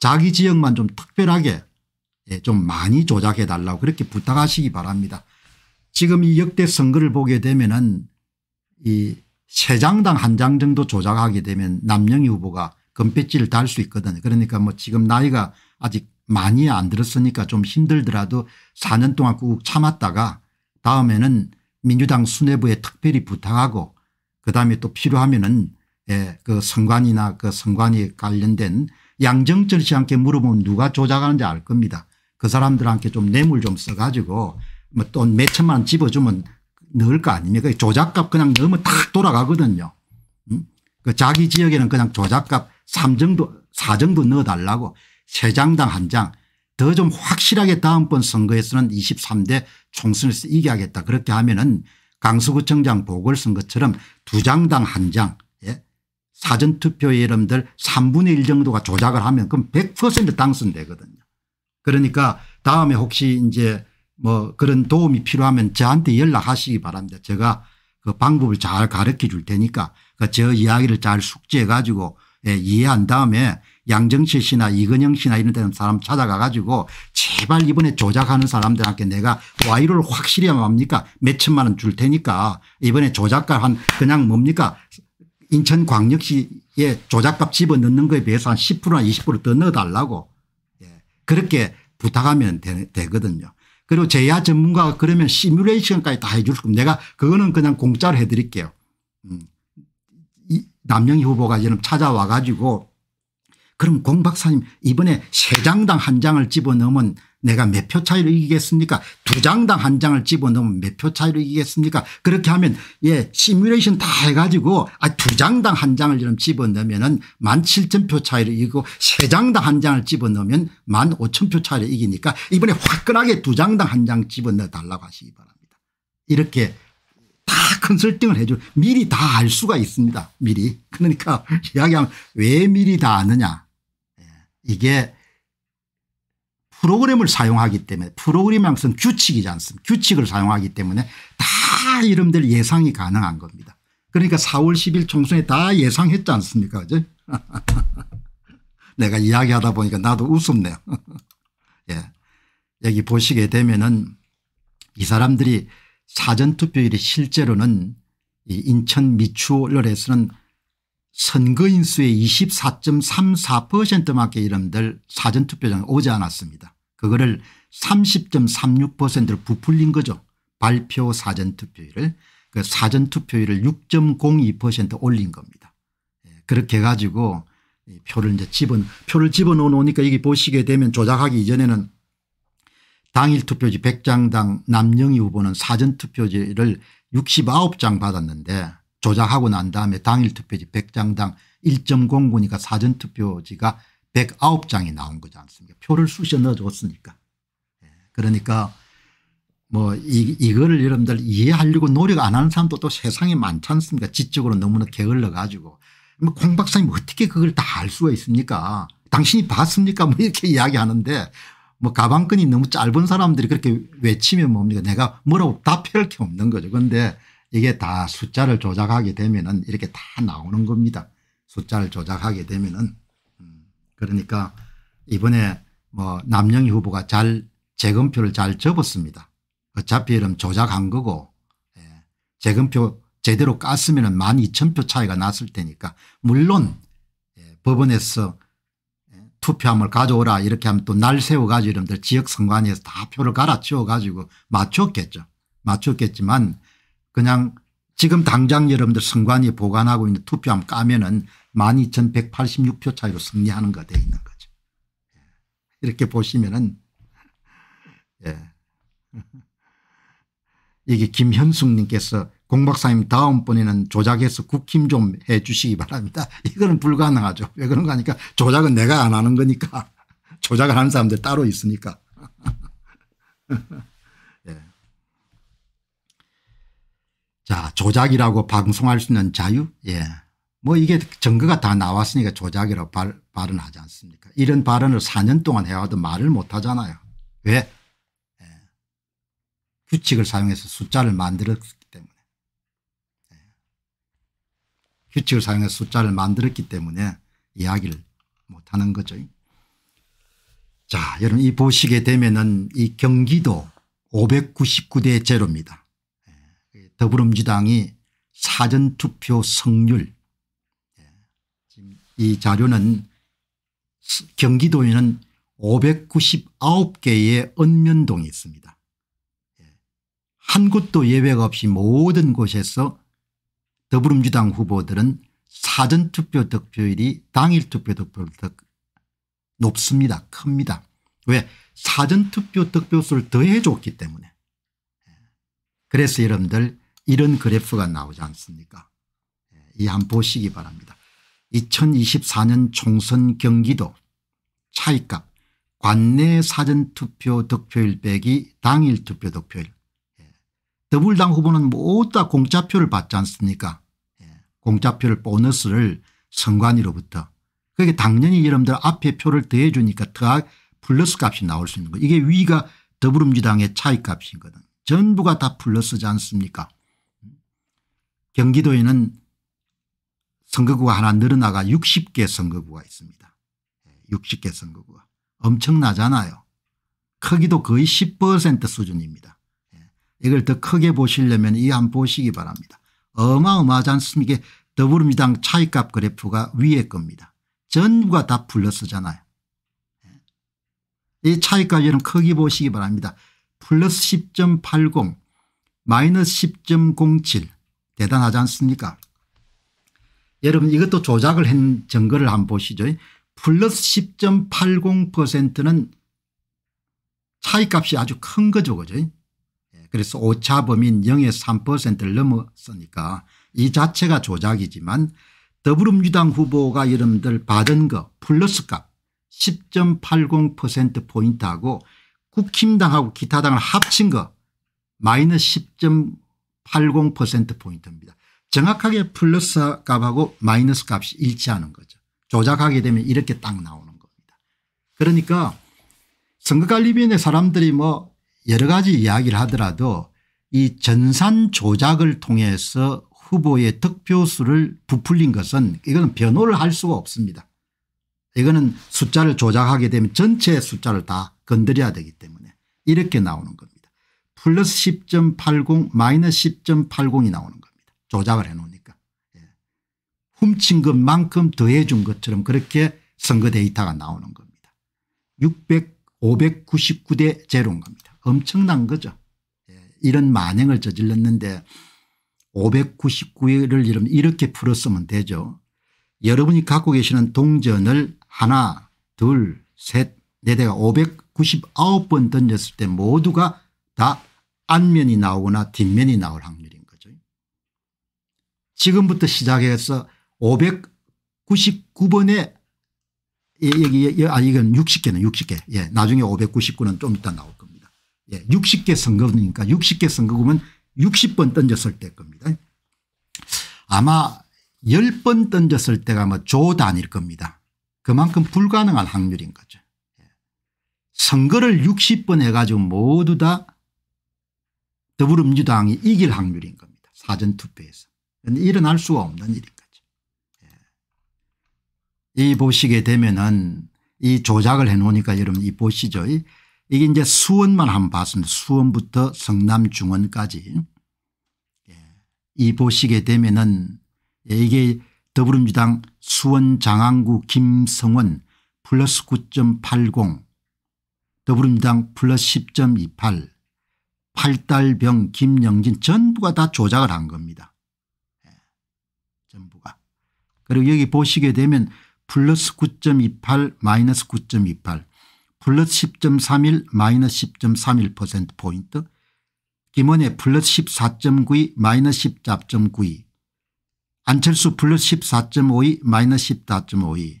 [SPEAKER 1] 자기 지역만 좀 특별하게 좀 많이 조작해 달라고 그렇게 부탁하시기 바랍니다. 지금 이 역대 선거를 보게 되면은 이 세 장당 한 장 정도 조작하게 되면 남영희 후보가 금패치를 달 수 있거든요. 그러니까 뭐 지금 나이가 아직 많이 안 들었으니까 좀 힘들더라도 4년 동안 꾹 참았다가 다음에는 민주당 수뇌부에 특별히 부탁하고 그다음에 또 필요하면은 예, 그 선관이나 그 선관이 관련된 양정철 씨한테 물어보면 누가 조작하는지 알 겁니다. 그 사람들한테 좀 뇌물 좀 써가지고 뭐또몇 천만 원 집어주면 넣을 거 아닙니까? 조작값 그냥 넣으면 탁 돌아가거든요. 음? 그 자기 지역에는 그냥 조작값 3정도 4정도 넣어달라고 3장당 1장 더 좀 확실하게 다음번 선거에서는 23대 총선에서 이겨야겠다. 그렇게 하면은 강서구청장 보궐선거처럼 2장당 1장 예? 사전투표에 여러분들 3분의 1 정도가 조작을 하면 그럼 100% 당선되거든요. 그러니까 다음에 혹시 이제 뭐 그런 도움이 필요하면 저한테 연락하시기 바랍니다. 제가 그 방법을 잘 가르쳐 줄 테니까 그저 그러니까 이야기를 잘 숙지해 가지고 예, 이해한 다음에 양정철 씨나 이근영 씨나 이런 데는 사람 찾아가 가지고 제발 이번에 조작하는 사람들한테 내가 와이를 로 확실히 하면 합니까 몇 천만 원 줄 테니까 이번에 조작값 한 그냥 뭡니까 인천광역시에 조작값 집어넣는 거에 비해서 한 10%나 20%더 넣어달라고 예, 그렇게 부탁하면 되, 되거든요. 그리고 제야 전문가가 그러면 시뮬레이션까지 다 해줄 겁니다. 내가 그거는 그냥 공짜로 해드릴게요. 음. 남영희 후보가 지금 찾아와 가지고 그럼 공 박사님 이번에 세 장당 한 장을 집어넣으면 내가 몇 표 차이로 이기겠습니까 두 장당 한 장을 집어넣으면 몇 표 차이로 이기겠습니까 그렇게 하면 예 시뮬레이션 다 해가지고 아, 두 장당 한 장을 이 집어넣으면 은만7천표 차이로 이기고 세 장당 한 장을 집어넣으면 만5천표 차이로 이기니까 이번에 화끈하게 두 장당 한 장 집어넣어 달라고 하시기 바랍니다. 이렇게 다 컨설팅을 해줄 미리 다 알 수가 있습니다 미리 그러니까 이야기하면 왜 미리 다 아느냐 예, 이게 프로그램을 사용하기 때문에 프로그램 이 항상 규칙이지 않습니까 규칙을 사용하기 때문에 다 이름들 예상이 가능한 겁니다. 그러니까 4월 10일 총선에 다 예상했지 않습니까 그죠 내가 이야기하다 보니까 나도 웃음네요. 예. 여기 보시게 되면은 이 사람들이 사전투표일이 실제로는 이 인천 미추홀에서는 선거인수의 24.34%밖에 이름들 사전투표장 오지 않았습니다. 그거를 30.36%를 부풀린 거죠. 발표 사전투표율을 그 사전투표율을 6.02% 올린 겁니다. 예, 그렇게 해 가지고 표를 이제 집은 표를 집어넣어 놓으니까 여기 보시게 되면 조작하기 이전에는 당일 투표지 100장당 남영희 후보는 사전투표지를 69장 받았는데 조작하고 난 다음에 당일 투표지 100장당 1.09니까 사전투표지가 109장이 나온 거지 않습니까 표를 쑤셔 넣어줬으니까. 예, 그러니까 뭐 이, 이거를 여러분들 이해하려고 노력 안 하는 사람도 또 세상에 많지 않습니까 지적으로 너무나 게을러 가지고 뭐 공 박사님 어떻게 그걸 다 알 수가 있습니까 당신이 봤습니까 뭐 이렇게 이야기하는데 뭐 가방끈이 너무 짧은 사람들이 그렇게 외치면 뭡니까 내가 뭐라고 답할 게 없는 거죠 그런데 이게 다 숫자를 조작하게 되면은 이렇게 다 나오는 겁니다 숫자를 조작하게 되면은 그러니까 이번에 뭐 남영희 후보가 잘 재검표를 잘 접었습니다. 어차피 이름 조작한 거고 예. 재검표 제대로 깠으면 은 12,000표 차이가 났을 테니까 물론 예. 법원에서 예, 투표함을 가져오라 이렇게 하면 또 날 세워가지고 이름들 지역선관위에서 다 표를 갈아치워 가지고 맞췄겠죠. 맞췄겠지만 그냥 지금 당장 여러분들 선관위 보관하고 있는 투표함 까면은 12,186표 차이로 승리하는 거 돼 있는 거죠. 예. 이렇게 보시면은 예. 이게 김현숙님께서 공박사님 다음번에는 조작해서 국힘 좀 해 주시기 바랍니다. 이거는 불가능하죠. 왜 그런가 하니까 조작은 내가 안 하는 거니까 조작을 하는 사람들 따로 있으니까. 예. 자 조작이라고 방송할 수 있는 자유 예뭐 이게 증거가 다 나왔으니까 조작이라고 발, 발언하지 않습니까 이런 발언을 4년 동안 해와도 말을 못하잖아요.
[SPEAKER 2] 왜? 예.
[SPEAKER 1] 규칙을 사용해서 숫자를 만들었기
[SPEAKER 2] 때문에 예.
[SPEAKER 1] 규칙을 사용해서 숫자를 만들었기 때문에 이야기를 못하는 거죠. 자 여러분 이 보시게 되면 은이 경기도 599대 제입니다 예. 그 더불어민주당이 사전투표 성률 이 자료는 경기도에는 599개의 읍면동이 있습니다. 예. 한 곳도 예외가 없이 모든 곳에서 더불어민주당 후보들은 사전투표 득표율이 당일투표 득표보다 높습니다. 큽니다. 왜 사전투표 득표수를 더해줬기 때문에 예. 그래서 여러분들 이런 그래프가 나오지 않습니까 예. 이한 보시기 바랍니다. 2024년 총선 경기도 차이값 관내 사전투표 득표율 빼기 당일 투표 득표율 예. 더불당 후보는 모두 다 공짜표를 받지 않습니까 예. 공짜표를 보너스를 선관위로부터 그게 당연히 여러분들 앞에 표를 더해 주니까 더하 아, 플러스 값이 나올 수 있는 거 이게 위가 더불음민주당의 차이값이거든 전부가 다 플러스지 않습니까 음. 경기도에는 선거구가 하나 늘어나가 60개 선거구가 있습니다. 60개 예, 선거구가 엄청나잖아요. 크기도 거의 10% 수준입니다. 예, 이걸 더 크게 보시려면 이한 보시기 바랍니다. 어마어마하지 않습니까 더불어민주당 차이값 그래프가 위에 겁니다. 전부가 다 플러스잖아요. 이차이값 여러분 크기 보시기 바랍니다. 플러스 10.80 마이너스 10.07 대단하지 않습니까 여러분 이것도 조작을 한 증거를 한번 보시죠. 플러스 10.80%는 차이값이 아주 큰 거죠. 그죠? 예, 그래서 오차범인 0 3%를 넘었으니까 이 자체가 조작이지만 더불어민주당 후보가 여러분들 받은 거 플러스 값 10.80%포인트하고 국힘당하고 기타당을 합친 거 마이너스 10.80%포인트입니다. 정확하게 플러스 값하고 마이너스 값이 일치하는 거죠. 조작하게 되면 이렇게 딱 나오는 겁니다. 그러니까 선거관리위원회 사람들이 뭐 여러 가지 이야기를 하더라도 이 전산 조작을 통해서 후보의 득표수를 부풀린 것은 이거는 변호를 할 수가 없습니다. 이거는 숫자를 조작하게 되면 전체 숫자를 다 건드려야 되기 때문에 이렇게 나오는 겁니다. 플러스 10.80 마이너스 10.80이 나오는 겁니다. 조작을 해놓으니까. 예. 훔친 것만큼 더해준 것처럼 그렇게 선거 데이터가 나오는 겁니다. 600, 599대 제로인 겁니다. 엄청난 거죠. 예. 이런 만행을 저질렀는데 599를 이렇게 풀었으면 되죠. 여러분이 갖고 계시는 동전을 하나, 둘, 셋, 네 대가 599번 던졌을 때 모두가 다앞면이 나오거나 뒷면이 나올 확률이 지금부터 시작해서 599번에 여기, 여아 이건 60개는 60개. 예, 나중에 599는 좀 이따 나올 겁니다. 예, 60개 선거니까 60개 선거구면 60번 던졌을 때 겁니다. 아마 10번 던졌을 때가 뭐 조단일 겁니다. 그만큼 불가능한 확률인 거죠. 예. 선거를 60번 해가지고 모두 다 더불어민주당이 이길 확률인 겁니다. 사전투표에서. 일어날 수가 없는 일인 거죠. 예. 이 보시게 되면은 이 조작을 해놓으니까 여러분 이 보시죠. 이게 이제 수원만 한번 봤습니다. 수원부터 성남 중원까지. 예. 이 보시게 되면은 예, 이게 더불어민주당 수원 장안구 김성원 플러스 9.80 더불어민주당 플러스 10.28 팔달병 김영진 전부가 다 조작을 한 겁니다. 그리고 여기 보시게 되면 플러스 9.28 마이너스 9.28 플러스 10.31 마이너스 10.31%포인트 김원혜 플러스 14.92 마이너스 14.92 안철수 플러스 14.52 마이너스 14.52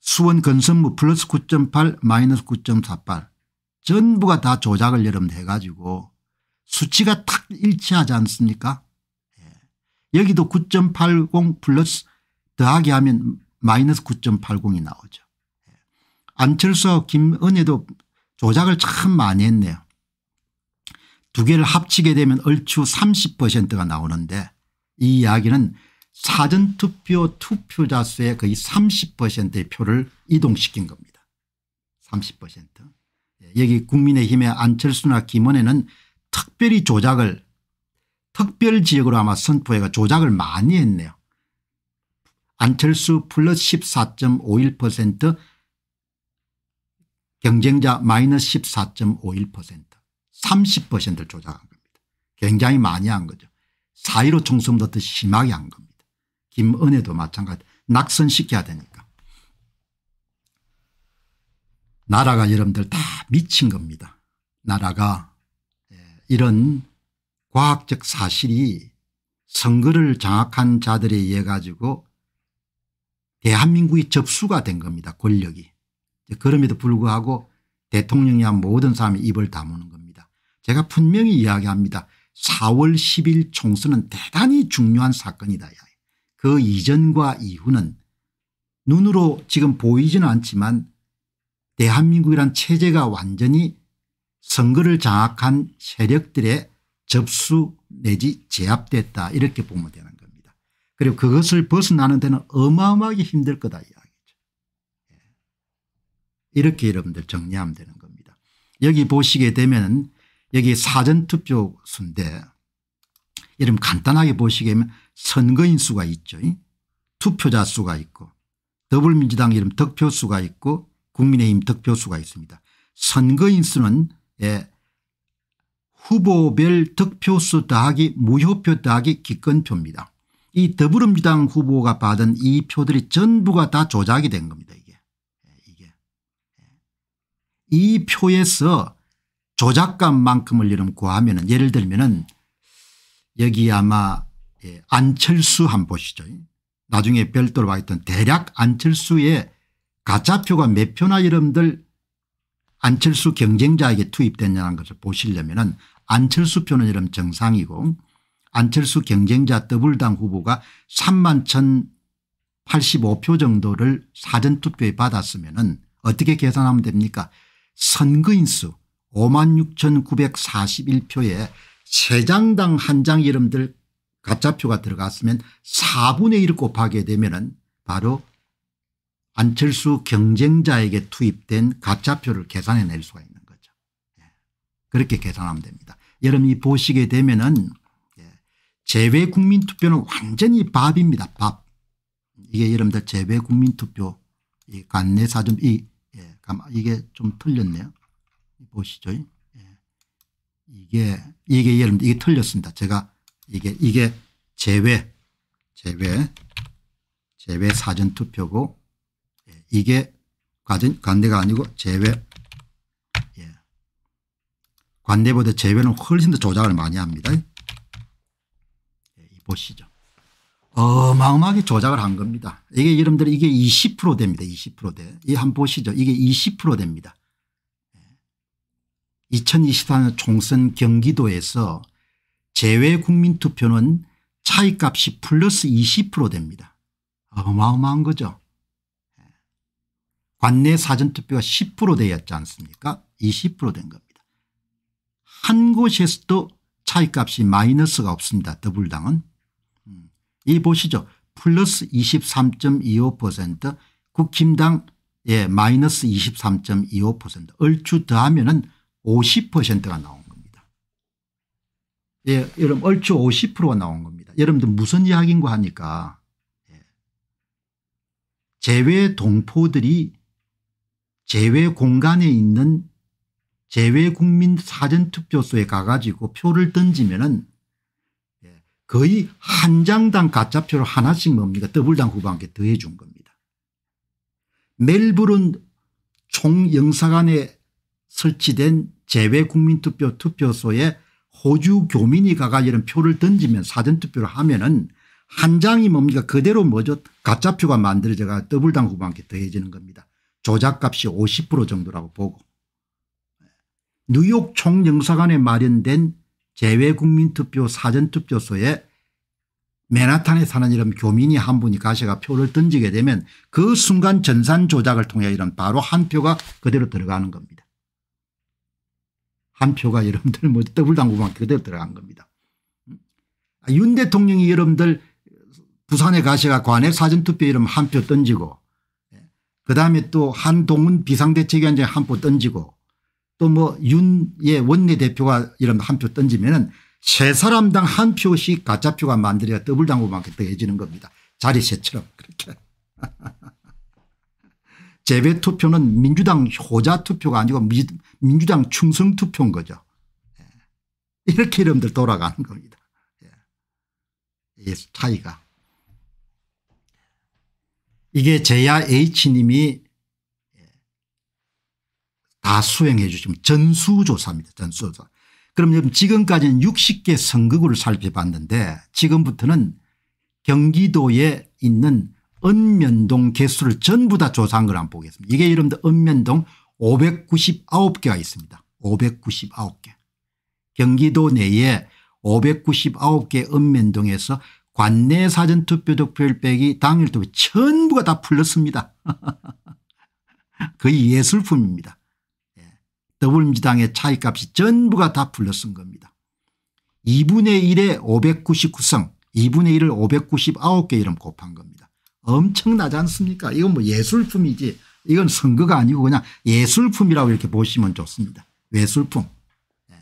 [SPEAKER 1] 수원 건선무 플러스 9.8 마이너스 9.48 전부가 다 조작을 여러분 해가지고 수치가 탁 일치하지 않습니까 여기도 9.80 플러스 더하게 하면 마이너스 9.80이 나오죠. 안철수 김은혜도 조작을 참 많이 했네요. 두 개를 합치게 되면 얼추 30%가 나오는데 이 이야기는 사전투표 투표자 수의 거의 30%의 표를 이동시킨 겁니다. 30% 예, 여기 국민의힘의 안철수나 김은혜는 특별히 조작을 특별지역으로 아마 선포해가 조작을 많이 했네요. 안철수 플러스 14.51% 경쟁자 마이너스 14.51% 30%를 조작한 겁니다. 굉장히 많이 한 거죠. 4.15 총선보다 더 심하게 한 겁니다. 김은혜도 마찬가지 낙선시켜야 되니까. 나라가 여러분들 다 미친 겁니다. 나라가 예, 이런 과학적 사실이 선거를 장악한 자들에 의해 가지고 대한민국이 접수가 된 겁니다. 권력이. 그럼에도 불구하고 대통령이야 모든 사람이 입을 다무는 겁니다. 제가 분명히 이야기합니다. 4월 10일 총선은 대단히 중요한 사건이다. 그 이전과 이후는 눈으로 지금 보이지는 않지만 대한민국이란 체제가 완전히 선거를 장악한 세력들의 접수 내지 제압됐다 이렇게 보면 되는 겁니다. 그리고 그것을 벗어나는 데는 어마어마하게 힘들 거다 이야기죠. 예. 이렇게 여러분들 정리하면 되는 겁니다. 여기 보시게 되면 여기 사전투표 수인데 여러분 간단하게 보시게 되면 선거인 수가 있죠. 투표자 수가 있고 더불민주당 이름 득표수가 있고 국민의힘 득표수가 있습니다. 선거인 수는 예, 후보별 득표수 더하기 무효표 더하기 기권표입니다. 이 더불어민주당 후보가 받은 이 표들이 전부가 다 조작이 된 겁니다. 이게. 예, 이게. 예. 이 표에서 조작감만큼을 이름 구하면 예를 들면 여기 아마 예, 안철수 한 보시죠. 나중에 별도로 와있던 대략 안철수의 가짜표가 몇 표나 이름들 안철수 경쟁자에게 투입됐냐는 것을 보시려면 안철수 표는 이름 정상이고 안철수 경쟁자 더블당 후보가 3만 1085표 정도를 사전투표에 받았으면 은 어떻게 계산하면 됩니까 선거인수 5만 6941표에 3장당 한 장 이름들 가짜표가 들어갔으면 4분의 1 곱하게 되면 은 바로 안철수 경쟁자에게 투입된 가짜표를 계산해 낼 수가 있는 거죠. 예. 그렇게 계산하면 됩니다. 여러분 이 보시게 되면은 예, 재외 국민투표는 완전히 밥입니다. 밥. 이게 여러분들 재외 국민투표 이 간내사점 이 예, 이게 좀 틀렸네요. 보시죠. 예. 이게 이게 여러분 이게 틀렸습니다. 제가 이게 이게 재외 재외 재외 사전 투표고 이게 과전, 관대가 아니고 제외. 예. 관대보다 제외는 훨씬 더 조작을 많이 합니다. 예, 보시죠. 어마어마하게 조작을 한 겁니다. 이게 여러분들 이게 20% 됩니다. 20%대. 이 한번 보시죠. 이게 20% 됩니다. 2024년 예. 총선 경기도에서 재외 국민투표는 차이값이 플러스 20% 됩니다. 어마어마한 거죠. 관내 사전투표가 10%대였지 않습니까 20%된 겁니다. 한 곳에서도 차이값이 마이너스가 없습니다. 더불당은. 음, 이 보시죠. 플러스 23.25% 국힘당 예, 마이너스 23.25% 얼추 더하면 은 50%가 나온 겁니다. 예, 여러분 얼추 50%가 나온 겁니다. 여러분들 무슨 이야기인가 하니까 예. 제외 동포들이 제외 공간에 있는 제외국민 사전투표소에 가가지고 표를 던지면은 예, 거의 한 장당 가짜표를 하나씩 뭡니까 더블당 후보한테 더해 준 겁니다. 멜버른 총영사관에 설치된 재외국민투표 투표소에 호주 교민이 가가 이런 표를 던지면 사전투표를 하면은 한 장이 뭡니까 그대로 뭐죠 가짜표가 만들어져가 더블당 후보한테 더해지는 겁니다. 조작값이 50% 정도라고 보고 뉴욕 총영사관에 마련된 재외국민투표 사전투표소에 맨하탄에 사는 이런 교민이 한 분이 가셔가 표를 던지게 되면 그 순간 전산 조작을 통해 이런 바로 한 표가 그대로 들어가는 겁니다. 한 표가 여러분들 뭐 더블 당구만 그대로 들어간 겁니다. 윤 대통령이 여러분들 부산에 가셔가 관해 사전투표 이름 한 표 던지고 그다음에 또 한동훈 비상대책위원장 한 표 던지고 또 뭐 윤예 원내대표가 이런 한 표 던지면은 세 사람당 한 표씩 가짜 표가 만들어야 더블 당국밖에 더해지는 겁니다. 자리세처럼
[SPEAKER 2] 그렇게.
[SPEAKER 1] 재배 투표는 민주당 호자 투표가 아니고 민주당 충성 투표인 거죠. 예. 이렇게 이름들 돌아가는 겁니다. 예. 이 차이가. 이게 제야 H님이 다 수행해 주시면 전수조사입니다. 전수조사. 그럼 지금까지는 60개 선거구를 살펴봤는데 지금부터는 경기도에 있는 읍면동 개수를 전부 다 조사한 걸 한번 보겠습니다. 이게 여러분들 읍면동 599개가 있습니다. 599개. 경기도 내에 599개 읍면동에서 관내 사전투표 득표율 빼기 당일 투표 전부가 다 풀렸습니다. 거의 예술품입니다. 예. 더불어민주당의 차이값이 전부가 다 풀렸은 겁니다. 2분의 1에 599성 2분의 1을 599개 이름 곱한 겁니다. 엄청나지 않습니까 이건 뭐 예술품이지 이건 선거가 아니고 그냥 예술품이라고 이렇게 보시면 좋습니다. 예술품. 예.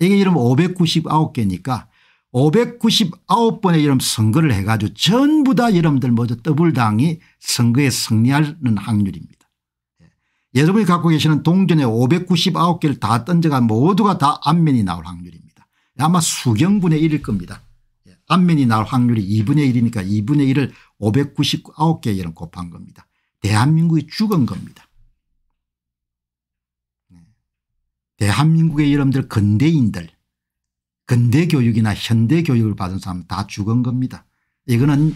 [SPEAKER 1] 이게 이름 599개니까 599번의 이름 선거를 해가지고 전부 다 여러분들 뭐죠 더블당이 선거에 승리하는 확률입니다. 예. 여러분이 갖고 계시는 동전의 599개를 다 던져가 모두가 다 안면이 나올 확률입니다. 아마 수경분의 1일 겁니다. 예. 안면이 나올 확률이 2분의 1이니까 2분의 1을 599개 의 이름 곱한 겁니다. 대한민국이 죽은 겁니다. 예. 대한민국의 여러분들 근대인들 근대 교육이나 현대 교육을 받은 사람 다 죽은 겁니다. 이거는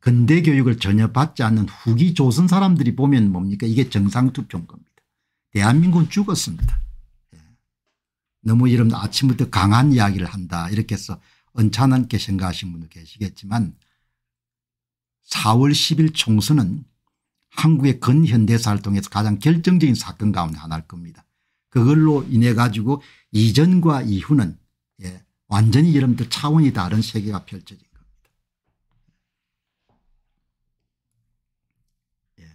[SPEAKER 1] 근대 교육을 전혀 받지 않는 후기 조선 사람들이 보면 뭡니까 이게 정상투표인 겁니다. 대한민국은 죽었습니다. 예. 너무 이런 아침부터 강한 이야기를 한다 이렇게 해서 언짢게 생각하신 분도 계시겠지만 4월 10일 총선은 한국의 근현대사를 통해서 가장 결정적인 사건 가운데 하나일 겁니다. 그걸로 인해 가지고 이전과 이후는 완전히 여러분들 차원이 다른 세계가 펼쳐진 겁니다. 예.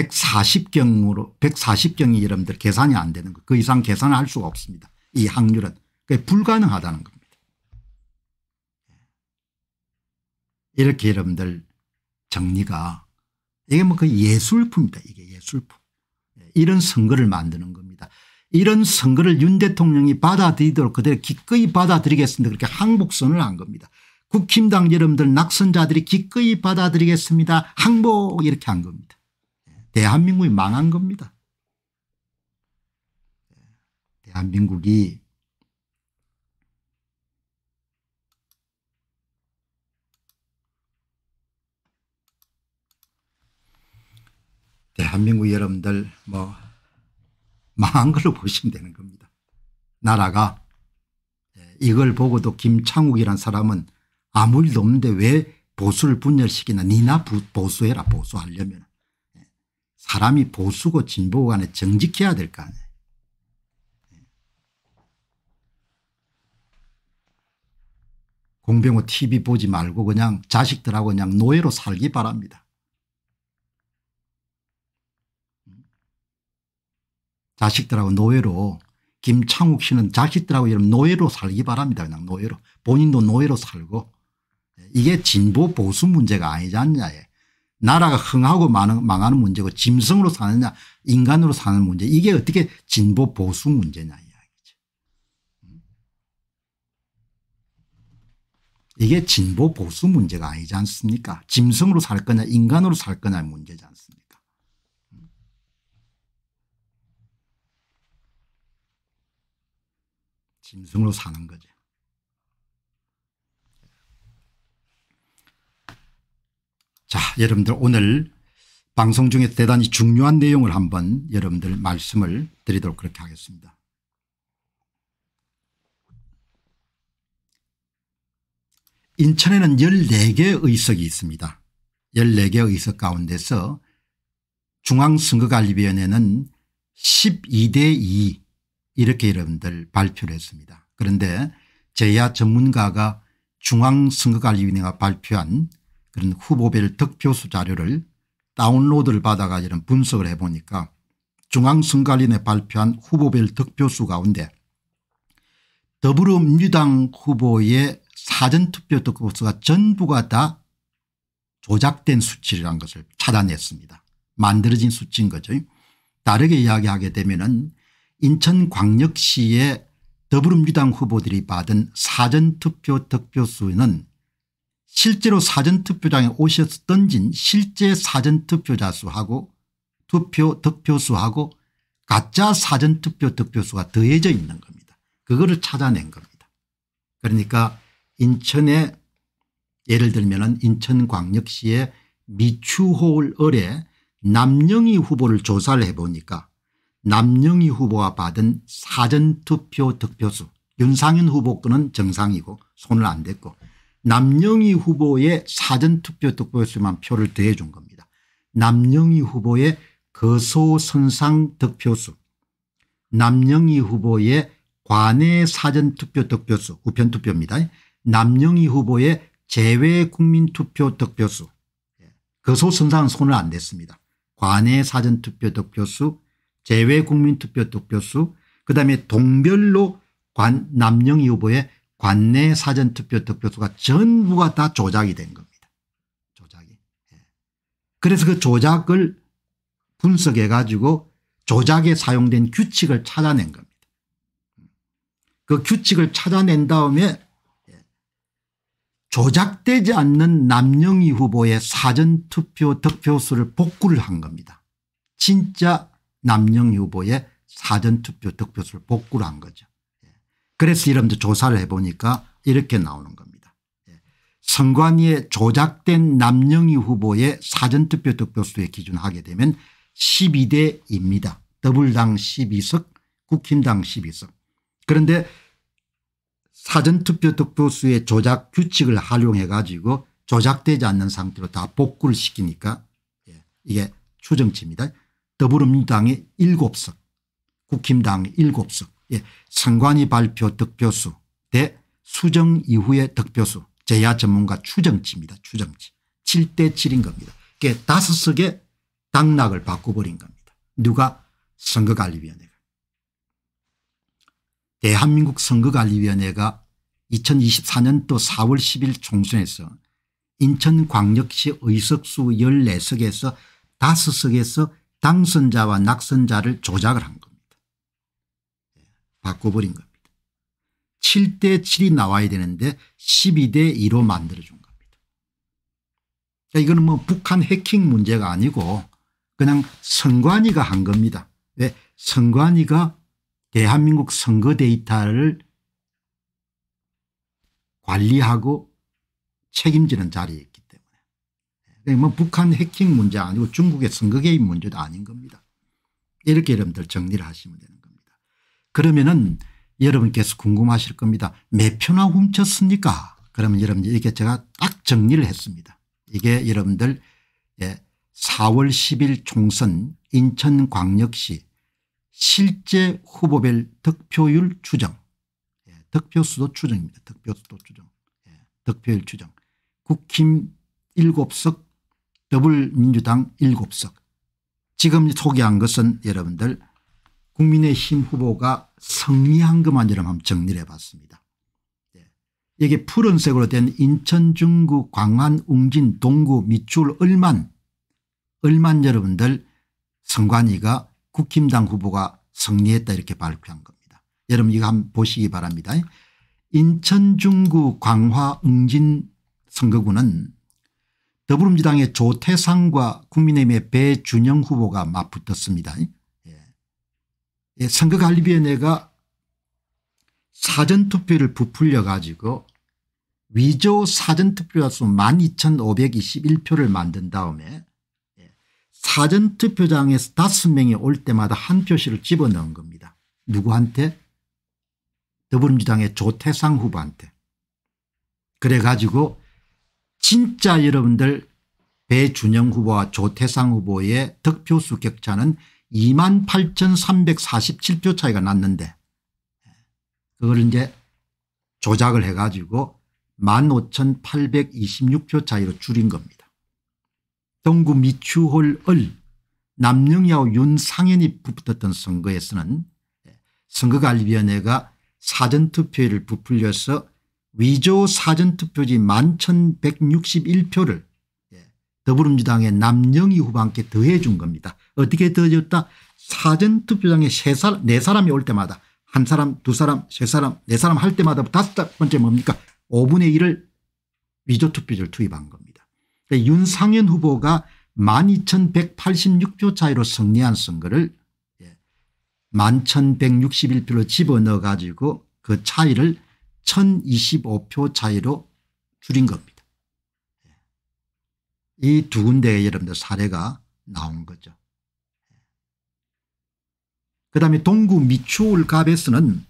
[SPEAKER 1] 140경으로 140경이 여러분들 계산이 안 되는 거그 이상 계산을 할 수가 없습니다. 이 확률은 그게 불가능하다는 겁니다. 예. 이렇게 여러분들 정리가 이게 뭐 그 예술품이다. 이게 예술품. 예, 이런 선거를 만드는 거 이런 선거를 윤 대통령이 받아들이도록 그대로 기꺼이 받아들이겠습니다. 그렇게 항복선을 한 겁니다. 국힘당 여러분들 낙선자들이 기꺼이 받아들이겠습니다. 항복 이렇게 한 겁니다. 대한민국이 망한 겁니다. 대한민국이 대한민국 여러분들 뭐 망한 걸로 보시면 되는 겁니다. 나라가 예, 이걸 보고도 김창욱이란 사람은 아무 일도 없는데 왜 보수를 분열시키나 니나 보수해라 보수하려면 예, 사람이 보수고 진보 간에 정직해야 될 거 아니에요. 예. 공병호 TV 보지 말고 그냥 자식들하고 그냥 노예로 살기 바랍니다. 자식들하고 노예로 김창욱 씨는 자식들하고 이런 노예로 살기 바랍니다. 그냥 노예로 본인도 노예로 살고 이게 진보 보수 문제가 아니지 않냐 나라가 흥하고 망하는 문제고 짐승으로 사느냐 인간으로 사는 문제 이게 어떻게 진보 보수 문제냐 이게 진보 보수 문제가 아니지 않습니까 짐승으로 살 거냐 인간으로 살 거냐의 문제지 않습니까 짐승으로 사는 거죠. 자, 여러분들 오늘 방송 중에 대단히 중요한 내용을 한번 여러분들 말씀을 드리도록 그렇게 하겠습니다. 인천에는 14개의 석이 있습니다. 14개의 의석 가운데서 중앙선거관리위원회는 12대 2 이렇게 여러분들 발표를 했습니다. 그런데 제야 전문가가 중앙선거관리위원회가 발표한 그런 후보별 득표수 자료를 다운로드를 받아가 이런 분석을 해보니까 중앙선관위원회 발표한 후보별 득표수 가운데 더불어민주당 후보의 사전투표 득표수가 전부가 다 조작된 수치라는 것을 찾아냈습니다. 만들어진 수치인 거죠. 다르게 이야기하게 되면 은 인천광역시의 더불어민주당 후보들이 받은 사전투표 득표수는 실제로 사전투표장에 오셨 던진 실제 사전투표자 수하고 투표 득표수하고 가짜 사전투표 득표수가 더해져 있는 겁니다. 그거를 찾아낸 겁니다. 그러니까 인천에 예를 들면 은 인천광역시의 미추홀을에 남영희 후보를 조사를 해보니까 남영희 후보가 받은 사전투표 득표수 윤상윤 후보 거는 정상이고 손을 안 댔고 남영희 후보의 사전투표 득표수만 표를 더해 준 겁니다. 남영희 후보의 거소선상 득표수 남영희 후보의 관내 사전투표 득표수 우편투표입니다. 남영희 후보의 제외국민투표 득표수 예, 거소선상은 손을 안 댔습니다. 관내 사전투표 득표수 제외 국민투표 득표수 그다음에 동별로 관 남영희 후보의 관내 사전투표 득표수가 전부가 다 조작이 된 겁니다. 조작이. 예. 그래서 그 조작을 분석해 가지고 조작에 사용된 규칙을 찾아낸 겁니다. 그 규칙을 찾아낸 다음에 예, 조작되지 않는 남영희 후보의 사전투표 득표수를 복구를 한 겁니다. 진짜 남영 후보의 사전투표 득표수를 복구를 한 거죠. 예. 그래서 이런 조사를 해보니까 이렇게 나오는 겁니다. 예. 선관위의 조작된 남영희 후보의 사전투표 득표수에 기준하게 되면 12대 입니다 더블당 12석 국힘당 12석 그런데 사전투표 득표수의 조작 규칙을 활용해 가지고 조작되지 않는 상태로 다 복구를 시키니까 예, 이게 추정치입니다. 더불어민주당의 7석 국힘당 7석 예. 선관위 발표 득표수 대 수정 이후의 득표수 제야 전문가 추정치입니다. 추정치 7대 7인 겁니다. 그게 5석의 당락을 바꿔버린 겁니다. 누가 선거관리위원회가 대한민국 선거관리위원회가 2024년도 4월 10일 총선에서 인천광역시 의석수 14석에서 5석에서 당선자와 낙선자를 조작을 한 겁니다. 바꿔버린 겁니다. 7대 7이 나와야 되는데 12대 2로 만들어준 겁니다. 그러니까 이거는 뭐 북한 해킹 문제가 아니고 그냥 선관위가 한 겁니다. 왜 선관위가 대한민국 선거 데이터를 관리하고 책임지는 자리에 네, 뭐 북한 해킹 문제 아니고 중국의 선거 개입 문제도 아닌 겁니다. 이렇게 여러분들 정리를 하시면 되는 겁니다. 그러면은 여러분께서 궁금하실 겁니다. 몇 표나 훔쳤습니까? 그러면 여러분 이렇게 제가 딱 정리를 했습니다. 이게 여러분들 4월 예, 10일 총선 인천광역시 실제 후보별 득표율 추정 예, 득표수도 추정입니다. 득표수도 추정 예, 득표율 추정 국힘 7석 더불민주당 7석 지금 소개한 것은 여러분들 국민의힘 후보가 승리한 것만 여러분 정리를 해봤습니다. 이게 예. 푸른색으로 된 인천 중구 광안 웅진 동구 밑줄 을만 을만 여러분들 선관위가 국힘당 후보가 승리했다 이렇게 발표한 겁니다. 여러분 이거 한번 보시기 바랍니다. 인천 중구 광화 웅진 선거구는 더불어민주당의 조태상과 국민의힘의 배준영 후보가 맞붙었습니다. 예. 예 선거관리위원회가 사전투표를 부풀려 가지고 위조 사전투표자수 12,521표를 만든 다음에 예, 사전투표장에서 다섯 명이 올 때마다 한 표씩을 집어넣은 겁니다. 누구한테? 더불어민주당의 조태상 후보한테. 그래가지고 진짜 여러분들 배준영 후보와 조태상 후보의 득표수 격차는 2만 8,347표 차이가 났는데 그걸 이제 조작을 해가지고 15,826표 차이로 줄인 겁니다. 동구 미추홀 을 남영야호 윤상현이 붙었던 선거에서는 선거관리위원회가 사전투표율을 부풀려서 위조 사전투표지 11,161표를 예, 더불어민주당의 남영희 후보한테 더해 준 겁니다. 어떻게 더해줬다 사전투표장에 세 사람, 네 사람이 올 때마다 한 사람 두 사람 세 사람 네 사람 할 때마다 다섯 번째 뭡니까 5분의 1을 위조투표지를 투입한 겁니다. 그러니까 윤상현 후보가 12,186표 차이로 승리한 선거를 11,161표로 예, 집어넣어 가지고 그 차이를 1025표 차이로 줄인 겁니다. 예. 이두 군데의 여러분들 사례가 나온 거죠. 예. 그 다음에 동구 미추홀 갑에서는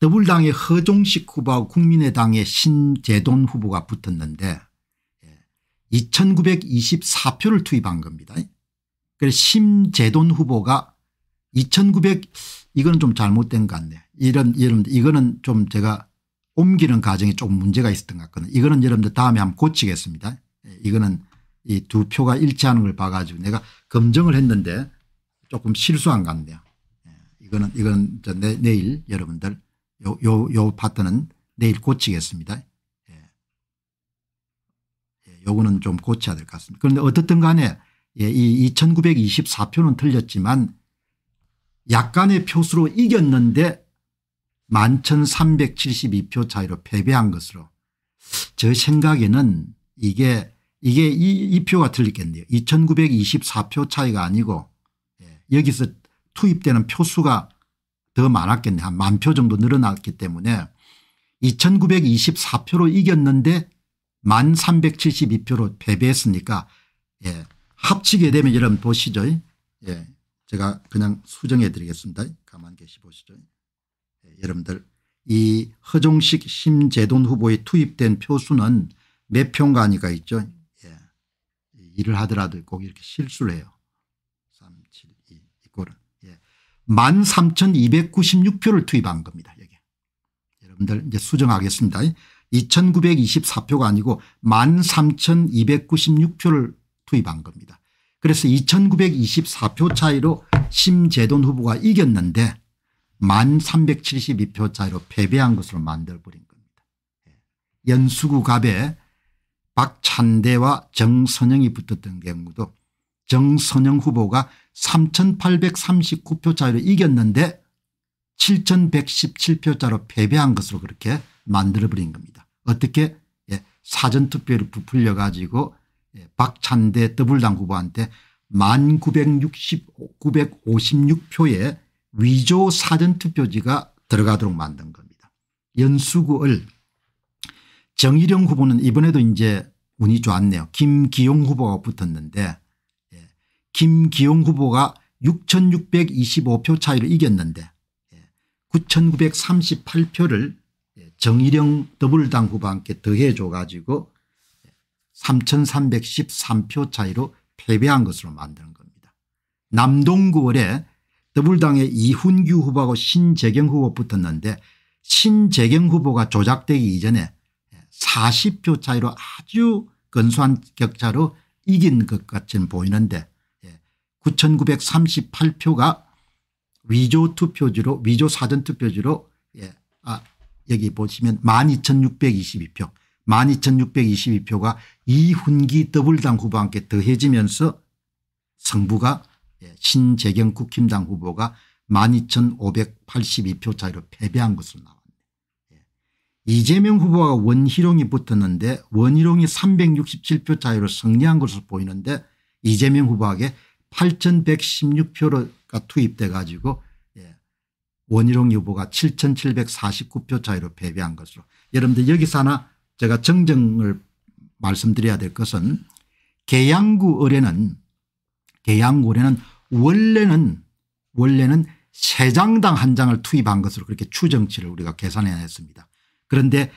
[SPEAKER 1] 더불당의 허종식 후보하 국민의당의 신재돈 후보가 붙었는데 2924표를 예, 투입한 겁니다. 그래서 심재돈 후보가 2900 이거는 좀 잘못된 것 같네. 이런 여러분들 이거는 좀 제가 옮기는 과정에 조금 문제가 있었던 것 같거든요. 이거는 여러분들 다음에 한번 고치겠습니다. 예, 이거는 이 두 표가 일치하는 걸 봐가지고 내가 검증을 했는데 조금 실수한 것 같네요. 예, 이거는 이건 내, 내일 여러분들 요, 요, 요 파트는 내일 고치겠습니다. 예. 요거는 좀 고쳐야 될 것 같습니다. 그런데 어떻든 간에 예, 이 2924표는 틀렸지만 약간의 표수로 이겼는데 11,372표 차이로 패배한 것으로 저 생각에는 이게 이게 이, 이 표가 틀리겠네요 2924표 차이가 아니고 예, 여기서 투입되는 표수가 더 많았겠네. 요한 만 표 정도 늘어났기 때문에 2924표로 이겼는데 1372표로 패배했으니까 예. 합치게 되면 여러분 보시죠. 예. 제가 그냥 수정해 드리겠습니다. 가만 계시 보시죠. 예, 여러분들 이 허종식 심재돈 후보에 투입된 표수는 몇 표인가니까 있죠. 예. 일을 하더라도 꼭 이렇게 실수를 해요. 3, 7, 2, 이꼴은. 예. 13,296표를 투입한 겁니다. 여기. 여러분들 이제 수정하겠습니다. 2,924표가 아니고 13,296표를 투입한 겁니다. 그래서 2,924표 차이로 심재돈 후보가 이겼는데 만 372표 차이로 패배한 것으로 만들어버린 겁니다. 예. 연수구갑에 박찬대와 정선영이 붙었던 경우도 정선영 후보가 3839표 차이로 이겼는데 7117표 차로 패배한 것으로 그렇게 만들어버린 겁니다. 어떻게 예, 사전투표를 부풀려 가지고 예, 박찬대 더블당 후보한테 1 9 6 956표의 위조 사전투표지가 들어가도록 만든 겁니다. 연수구을 정일영 후보는 이번에도 이제 운이 좋았네요. 김기용 후보가 붙었는데 예. 김기용 후보가 6625표 차이로 이겼는데 예. 9938표를 예. 정일영 더블당 후보와 함께 더해줘 가지고 3313표 예, 차이로 패배한 것으로 만드는 겁니다. 남동구월에 더불당의 이훈규 후보하고 신재경 후보 붙었는데 신재경 후보가 조작되기 이전에 40표 차이로 아주 건수한 격차로 이긴 것 같은 보이는데 9938표가 예, 위조 투표지로 위조 사전 투표지로 예, 아, 여기 보시면 12622표 12622표가 이훈기 더블당 후보와 함께 더해지면서 성부가 예, 신재경 국힘당 후보가 12,582표 차이로 패배한 것으로 나왔네요. 예. 이재명 후보가 원희룡이 붙었는데 원희룡이 367표 차이로 승리한 것으로 보이는데 이재명 후보에게 8,116표가 투입돼 가지고 예, 원희룡 후보가 7,749표 차이로 패배한 것으로 여러분들 여기서 하나 제가 정정을 말씀드려야 될 것은 계양구 의뢰는 대양고래는 원래는 원래는 세 장당 한 장을 투입한 것으로 그렇게 추정치를 우리가 계산해야 했습니다. 그런데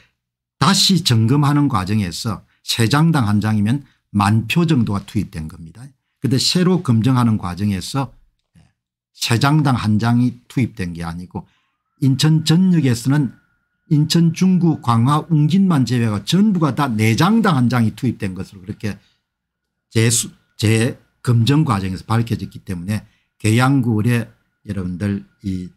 [SPEAKER 1] 다시 점검하는 과정에서 세 장당 한 장이면 만 표 정도가 투입된 겁니다. 그런데 새로 검증하는 과정에서 세 예, 장당 한 장이 투입된 게 아니고 인천 전역에서는 인천 중구 광화 웅진만 제외가 전부가 다 4장당 한 장이 투입된 것으로 그렇게 재수, 재, 검증 과정에서 밝혀졌기 때문에 계양구의 여러분들 이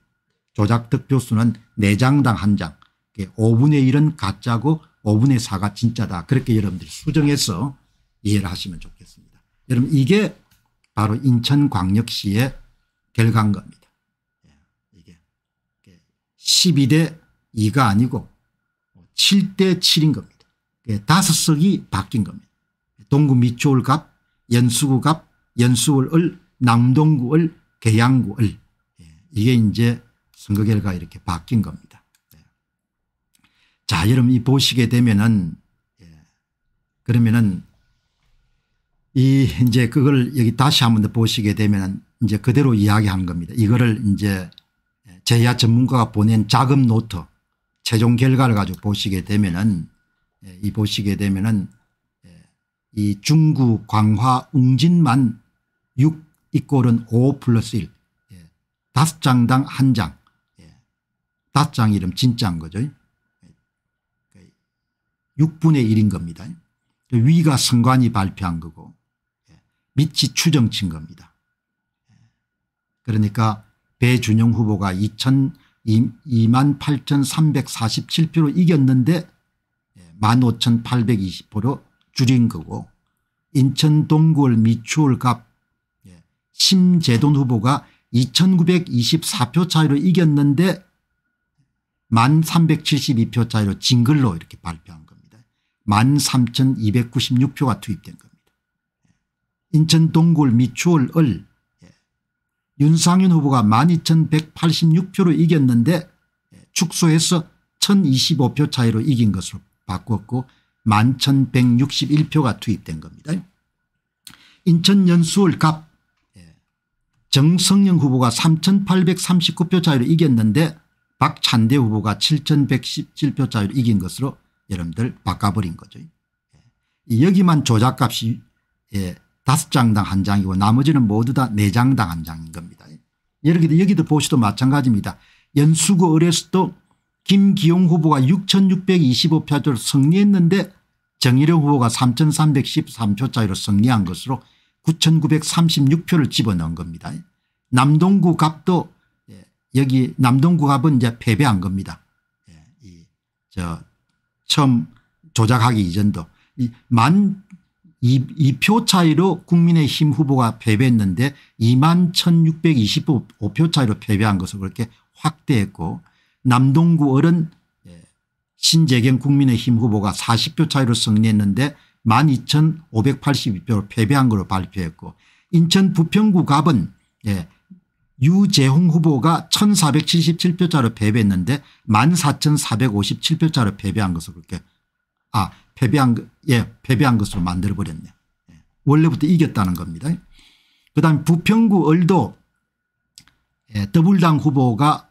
[SPEAKER 1] 조작 득표수는 4장당 1장 5분의 1은 가짜고 5분의 4가 진짜다 그렇게 여러분들이 수정해서 이해를 하시면 좋겠습니다. 여러분 이게 바로 인천광역시의 결과인 겁니다. 예, 이게 12대 2가 아니고 7대 7인 겁니다. 예, 다 석이 바뀐 겁니다. 동구 미추홀갑, 연수구갑, 연수을을 남동구을 계양구을 예, 이게 이제 선거 결과 이렇게 바뀐 겁니다. 예. 자 여러분 이 보시게 되면은 예, 그러면은 이 이제 그걸 여기 다시 한 번 더 보시게 되면은 이제 그대로 이야기한 겁니다. 이거를 이제 제야 전문가가 보낸 자금 노트 최종 결과를 가지고 보시게 되면은 이 보시게 되면은 이 중구 광화 웅진만 6 이꼴은 5 플러스 1. 예. 다섯 장당 한 장. 예. 다섯 장 이름 진짜인 거죠. 6분의 예. 그러니까 1인 겁니다. 예. 위가 선관위 발표한 거고 예. 밑이 추정친 겁니다. 그러니까 배준용 후보가 2 8,347표로 이겼는데 15,820표로 줄인 거고 인천 동굴 미추홀갑 심재돈 후보가 2924표 차이로 이겼는데 1372표 차이로 진 걸로 이렇게 발표한 겁니다. 13296표가 투입된 겁니다. 인천 동굴 미추홀 을 윤상윤 후보가 12186표로 이겼는데 축소해서 1025표 차이로 이긴 것으로 바꿨고 11161표가 투입된 겁니다. 인천 연수월 갑 정성영 후보가 3839표 차이로 이겼는데 박찬대 후보가 7117표 차이로 이긴 것으로 여러분들 바꿔버린 거죠. 예. 여기만 조작값이 예, 다 장당 한 장이고 나머지는 모두 다 네 장당 한 장인 겁니다. 예. 여기도, 여기도 보시도 마찬가지입니다. 연수구 을에서도 김기용 후보가 6625표로 승리했는데 정일영 후보가 3313표 차이로 승리한 것으로 9,936표를 집어넣은 겁니다. 남동구 갑도 예, 여기 남동구 갑은 이제 패배한 겁니다. 예, 저 처음 조작하기 이전도 만 2표 차이로 국민의힘 후보가 패배했는데 2만 1625표 차이로 패배한 것을 그렇게 확대했고 남동구 을은 예, 신재경 국민의힘 후보가 40표 차이로 승리했는데 12,582표로 패배한 걸로 발표했고 인천 부평구 갑은 예, 유재홍 후보가 1477표차로 패배했는데 14,457표차로 패배한 것으로 그렇게 아 패배한 예 패배한 것으로 만들어버렸네. 예, 원래부터 이겼다는 겁니다. 그다음 부평구 을도 예, 더블당 후보가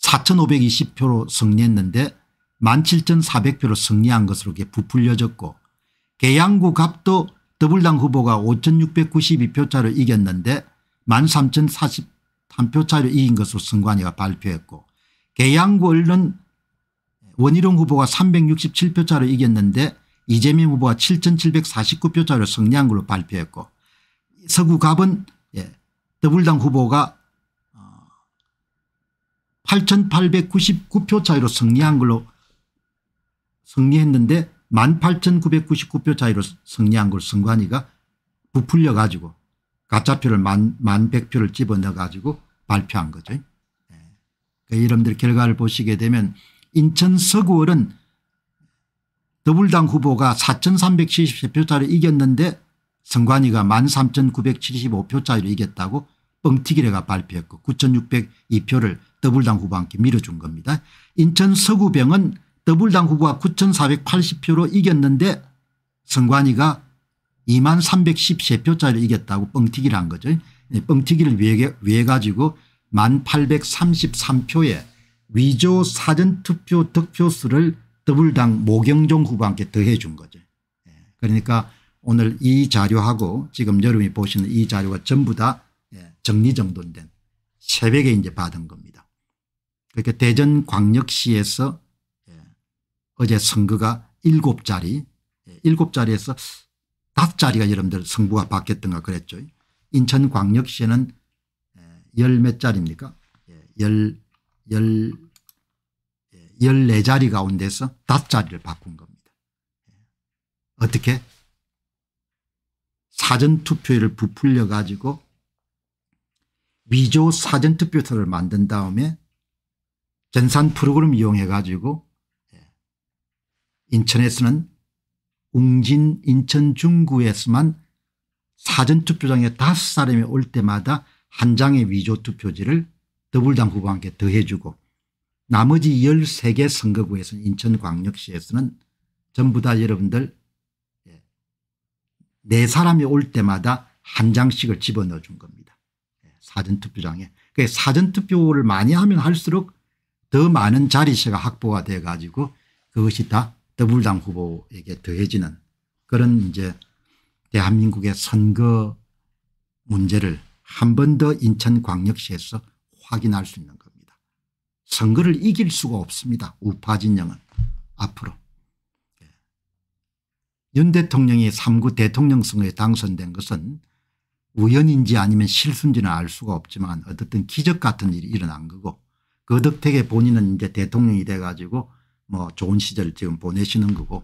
[SPEAKER 1] 4,520표로 예, 승리했는데 17,400표로 승리한 것으로 부풀려졌고 계양구 갑도 더불당 후보가 5,692표 차로 이겼는데 13,043표 차로 이긴 것으로 선관위가 발표했고 계양구 언론 원희룡 후보가 367표 차로 이겼는데 이재명 후보가 7,749표 차로 승리한 걸로 발표했고 서구갑은 예, 더불당 후보가 8,899표 어, 차이로 승리한 걸로 승리했는데 18,999표 차이로 승리한 걸 선관위가 부풀려 가지고 가짜표를 만, 만 100표를 집어넣어 가지고 발표한 거죠. 네. 그 여러분들 결과를 보시게 되면 인천 서구월은 더불당 후보가 4,373표 차로 이겼는데 선관위가 13,975표 차로 이겼다고 뻥튀기래가 발표했고 9,602표를 더불당 후보한테 밀어준 겁니다. 인천 서구병은 더불당 후보가 9480표로 이겼는데 선관위가 2만 313표짜리 를 이겼다고 뻥튀기를 한 거죠. 예, 뻥튀기를 위해, 위해 가지고 1만 8 3 3표의 위조 사전투표 득표수를 더불당 모경종 후보와 함께 더해 준 거죠. 예, 그러니까 오늘 이 자료하고 지금 여러분이 보시는 이 자료가 전부 다 예, 정리정돈된 새벽에 이제 받은 겁니다. 그렇게 그러니까 대전광역시에서 어제 선거가 일곱 자리 예, 일곱 자리에서 다섯 자리가 여러분들 선거가 바뀌었던가 그랬죠. 인천광역시에는 예, 열몇 자리입니까 예, 열, 열, 열 네 자리 가운데서 다섯 자리를 바꾼 겁니다. 어떻게 사전투표율을 부풀려 가지고 위조 사전투표소를 만든 다음에 전산 프로그램 이용해 가지고 인천에서는 웅진 인천 중구에서만 사전투표장에 다섯 사람이 올 때마다 한 장의 위조투표지를 더불당 후보한테 더해주고 나머지 13개 선거구에서는 인천광역시에서는 전부 다 여러분들 예, 네 사람이 올 때마다 한 장씩을 집어넣어 준 겁니다. 예, 사전투표장에. 사전투표를 많이 하면 할수록 더 많은 자리세가 확보가 돼 가지고 그것이 다 더불당 후보에게 더해지는 그런 이제 대한민국의 선거 문제를 한 번 더 인천광역시에서 확인할 수 있는 겁니다. 선거를 이길 수가 없습니다. 우파 진영은 앞으로. 예. 윤 대통령이 3구 대통령 선거에 당선된 것은 우연인지 아니면 실수인지는 알 수가 없지만 어쨌든 기적 같은 일이 일어난 거고 거덕택의 그 본인은 이제 대통령이 돼 가지고 뭐 좋은 시절을 지금 보내시는 거고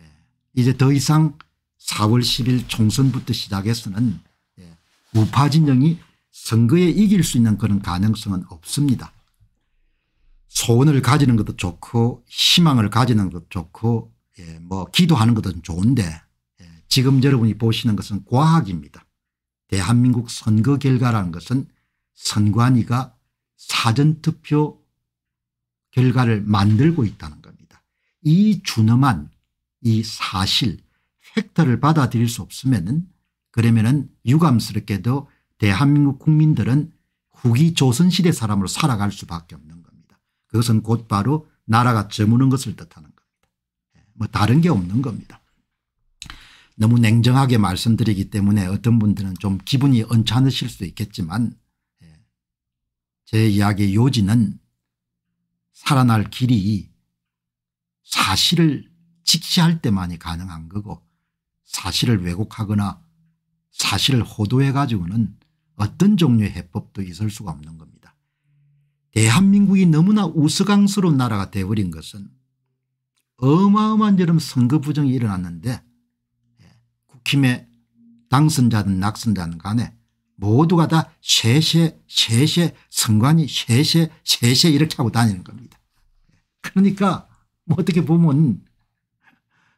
[SPEAKER 1] 예. 이제 더 이상 4월 10일 총선부터 시작해서는 예, 우파 진영이 선거에 이길 수 있는 그런 가능성은 없습니다. 소원을 가지는 것도 좋고 희망을 가지는 것도 좋고 예, 뭐 기도하는 것도 좋은데 예, 지금 여러분이 보시는 것은 과학입니다. 대한민국 선거 결과라는 것은 선관위가 사전투표 결과를 만들고 있다는 겁니다. 이 준엄한 이 사실 팩터를 받아들일 수 없으면 그러면 유감스럽게도 대한민국 국민들은 후기 조선시대 사람으로 살아갈 수밖에 없는 겁니다. 그것은 곧바로 나라가 저무는 것을 뜻하는 겁니다. 예, 뭐 다른 게 없는 겁니다. 너무 냉정하게 말씀드리기 때문에 어떤 분들은 좀 기분이 언짢으실 수 있겠지만 예, 제 이야기의 요지는 살아날 길이 사실을 직시할 때만이 가능한 거고 사실을 왜곡하거나 사실을 호도해 가지고는 어떤 종류의 해법도 있을 수가 없는 겁니다. 대한민국이 너무나 우스꽝스러운 나라가 되어버린 것은 어마어마한 여름 선거 부정이 일어났는데 예, 국힘의 당선자든 낙선자든 간에 모두가 다 쉐쉐 쉐쉐 선관이 쉐쉐 쉐쉐 이렇게 하고 다니는 겁니다. 그러니까 뭐 어떻게 보면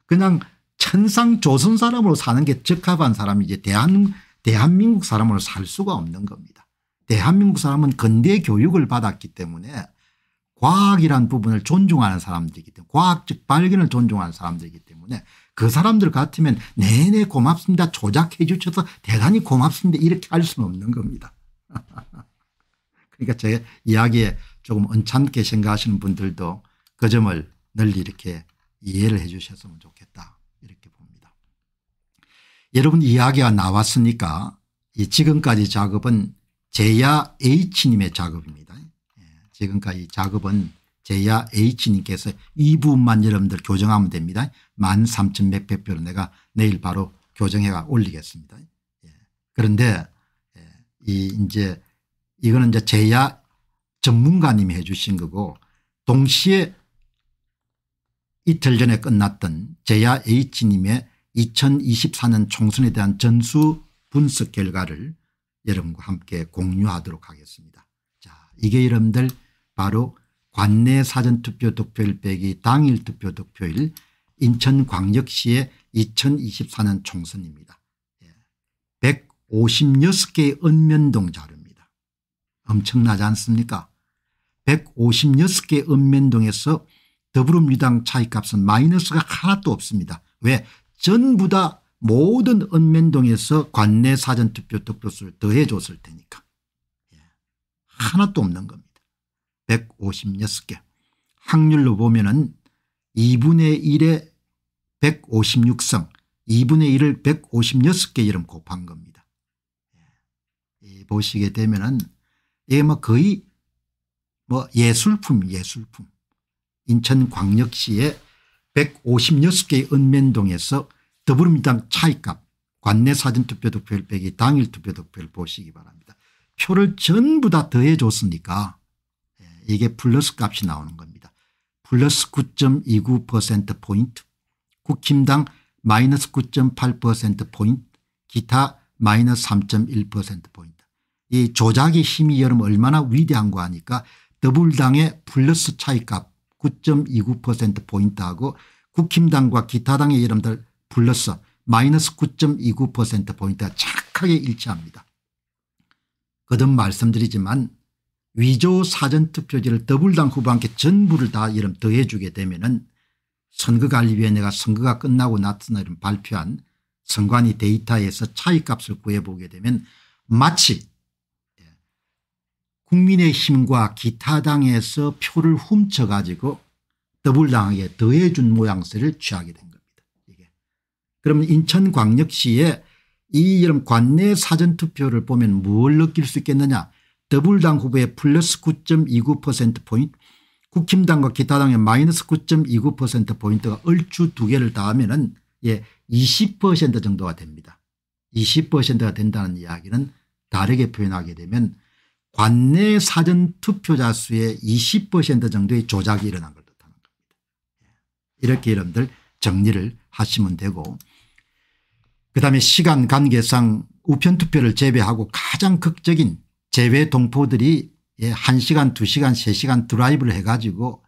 [SPEAKER 1] 그냥 천상 조선 사람으로 사는 게 적합한 사람이 이제 대한, 대한민국 사람으로 살 수가 없는 겁니다. 대한민국 사람은 근대 교육을 받았기 때문에 과학이란 부분을 존중하는 사람들이기 때문에 과학적 발견을 존중하는 사람들이기 때문에 그 사람들 같으면 내내 고맙습니다. 조작해 주셔서 대단히 고맙습니다. 이렇게 할 수는 없는 겁니다. 그러니까 제 이야기에 조금 언짢게 생각하시는 분들도 그 점을 늘 이렇게 이해를 해 주셨으면 좋겠다 이렇게 봅니다. 여러분 이야기가 나왔으니까 지금까지 작업은 제야 H님의 작업입니다. 예, 지금까지 작업은 제야 H님께서 이 부분만 여러분들 교정하면 됩니다. 13,100표를 내가 내일 바로 교정해가 올리겠습니다. 예. 그런데 예. 이 이제 이거는 이제 제야 전문가님이 해 주신 거고 동시에 이틀 전에 끝났던 제야 H님의 2024년 총선에 대한 전수 분석 결과를 여러분과 함께 공유하도록 하겠습니다. 자, 이게 여러분들 바로 관내 사전투표 득표일 빼기 당일 투표 득표일 인천광역시의 2024년 총선입니다. 156개의 예. 읍면동 자료입니다. 엄청나지 않습니까 156개 의 읍면동에서 더불어민주당 차이값은 마이너스가 하나도 없습니다. 왜 전부 다 모든 읍면동에서 관내 사전투표 득표수를 더해줬을 테니까 예. 하나도 없는 겁니다. 156개 확률로 보면 은 2분의 1에 156성 2분의 1을 156개 이름 곱한 겁니다. 예. 보시게 되면 은 이게 뭐 거의 뭐 예술품 예술품 인천광역시의 156개의 읍면동에서 더불어민당 차이값 관내 사전투표 득표율 빼기 당일 투표 득표를 보시기 바랍니다. 표를 전부 다 더해줬으니까 이게 플러스 값이 나오는 겁니다. 플러스 9.29%포인트 국힘당 마이너스 9.8%포인트 기타 마이너스 3.1%포인트 이 조작의 힘이 여러분 얼마나 위대한거 아니까더블당의 플러스 차이값 9.29%포인트하고 국힘당과 기타당의 여러분들 플러스 마이너스 9.29%포인트가 착하게 일치합니다. 거듭 말씀드리지만 위조 사전투표지를 더불당 후보한테 전부를 다 이름 더해주게 되면은 선거관리위원회가 선거가 끝나고 나타나 이런 발표한 선관위 데이터에서 차이값을 구해보게 되면 마치 예, 국민의힘과 기타 당에서 표를 훔쳐가지고 더블당에게 더해준 모양새를 취하게 된 겁니다. 이게. 그러면 인천광역시에 이 여름 관내 사전투표를 보면 뭘 느낄 수 있겠느냐 더불당 후보의 플러스 9.29%포인트 국힘당과 기타당의 마이너스 9.29%포인트가 얼추 두 개를 다하면 은 예, 20% 정도가 됩니다. 20%가 된다는 이야기는 다르게 표현하게 되면 관내 사전투표자 수의 20% 정도의 조작이 일어난 걸 나타난 겁니다. 예. 이렇게 여러분들 정리를 하시면 되고 그다음에 시간 관계상 우편투표를 제외하고 가장 극적인 재외 동포들이 예, 1시간 2시간 3시간 드라이브를 해 가지고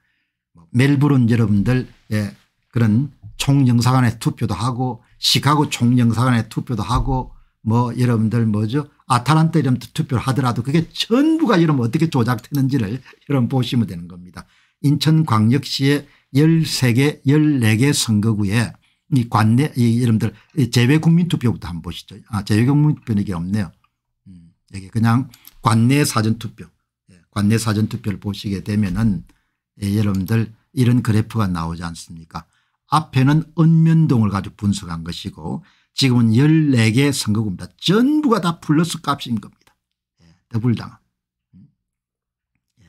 [SPEAKER 1] 뭐 멜브론 여러분들 예, 그런 총영사관에 투표도 하고 시카고 총영사관에 투표도 하고 뭐 여러분들 뭐죠 아틀란타 이런 투표를 하더라도 그게 전부가 여러분 어떻게 조작되는지를 여러분 보시면 되는 겁니다. 인천광역시의 13개 14개 선거구에 이 관내 이 여러분들 재외국민투표부터 한번 보시죠. 아 재외국민투표는 이게 없네요. 음, 이게 그냥 관내 사전투표 예, 관내 사전투표를 보시게 되면 은 예, 여러분들 이런 그래프가 나오지 않습니까 앞에는 읍면동을 가지고 분석한 것이고 지금은 14개 선거구입니다. 전부가 다 플러스 값인 겁니다. 예, 더블당은. 예,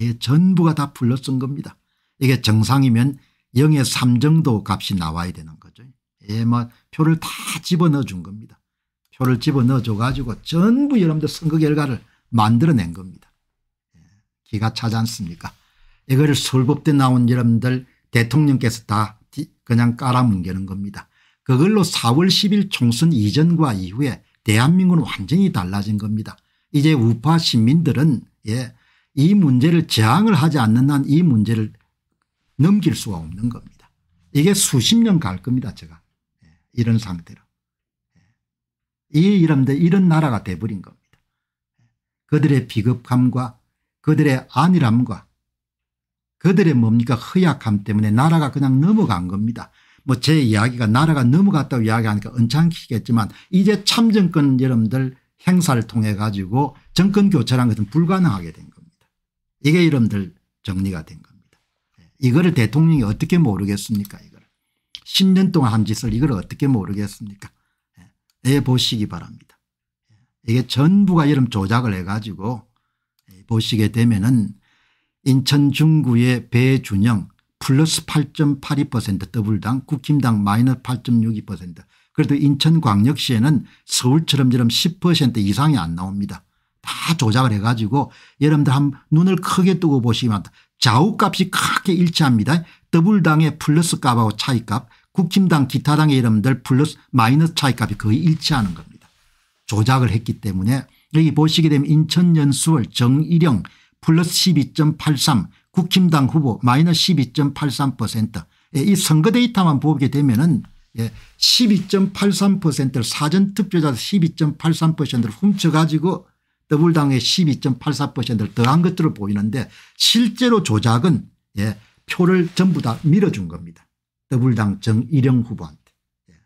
[SPEAKER 1] 이 전부가 다 플러스인 겁니다. 이게 정상이면 0에 3 정도 값이 나와야 되는 거죠. 예, 뭐 표를 다 집어넣어 준 겁니다. 표를 집어넣어줘 가지고 전부 여러분들 선거 결과를 만들어낸 겁니다. 예, 기가 차지 않습니까 이거를 설법대 나온 여러분들 대통령께서 다 그냥 깔아뭉개는 겁니다. 그걸로 4월 10일 총선 이전과 이후에 대한민국은 완전히 달라진 겁니다. 이제 우파 시민들은 예, 이 문제를 저항을 하지 않는 한 이 문제를 넘길 수가 없는 겁니다. 이게 수십 년 갈 겁니다 제가 예, 이런 상태로. 이 이름들 이런 나라가 돼버린 겁니다. 그들의 비겁함과 그들의 안일함과 그들의 뭡니까 허약함 때문에 나라가 그냥 넘어간 겁니다. 뭐 제 이야기가 나라가 넘어갔다고 이야기하니까 언짢기겠지만 이제 참정권 여러분들 행사를 통해 가지고 정권 교체란 것은 불가능하게 된 겁니다. 이게 여러분들 정리가 된 겁니다. 예, 이거를 대통령이 어떻게 모르겠습니까 이걸 10년 동안 한 짓을 이걸 어떻게 모르겠습니까 해 보시기 바랍니다. 이게 전부가 여름 조작을 해가지고 보시게 되면은 인천 중구의 배준영 플러스 8.82% 더블당 국힘당 마이너스 8.62% 그래도 인천광역시에는 서울처럼 저럼 10% 이상이 안 나옵니다. 다 조작을 해가지고 여러분들 한 눈을 크게 뜨고 보시기 바랍니다. 좌우값이 크게 일치합니다. 더블당의 플러스값하고 차이값 국힘당 기타당의 이름들 플러스 마이너스 차이값이 거의 일치하는 겁니다. 조작을 했기 때문에 여기 보시게 되면 인천년 1월 정일영 플러스 12.83 국힘당 후보 마이너스 12.83%이 선거 데이터만 보게 되면 은 12.83%를 사전투표자 12.83%를 훔쳐가지고 더불당의 12.84%를 더한 것들을 보이는데 실제로 조작은 예, 표를 전부 다 밀어준 겁니다. 더불당 정일영 후보한테 예.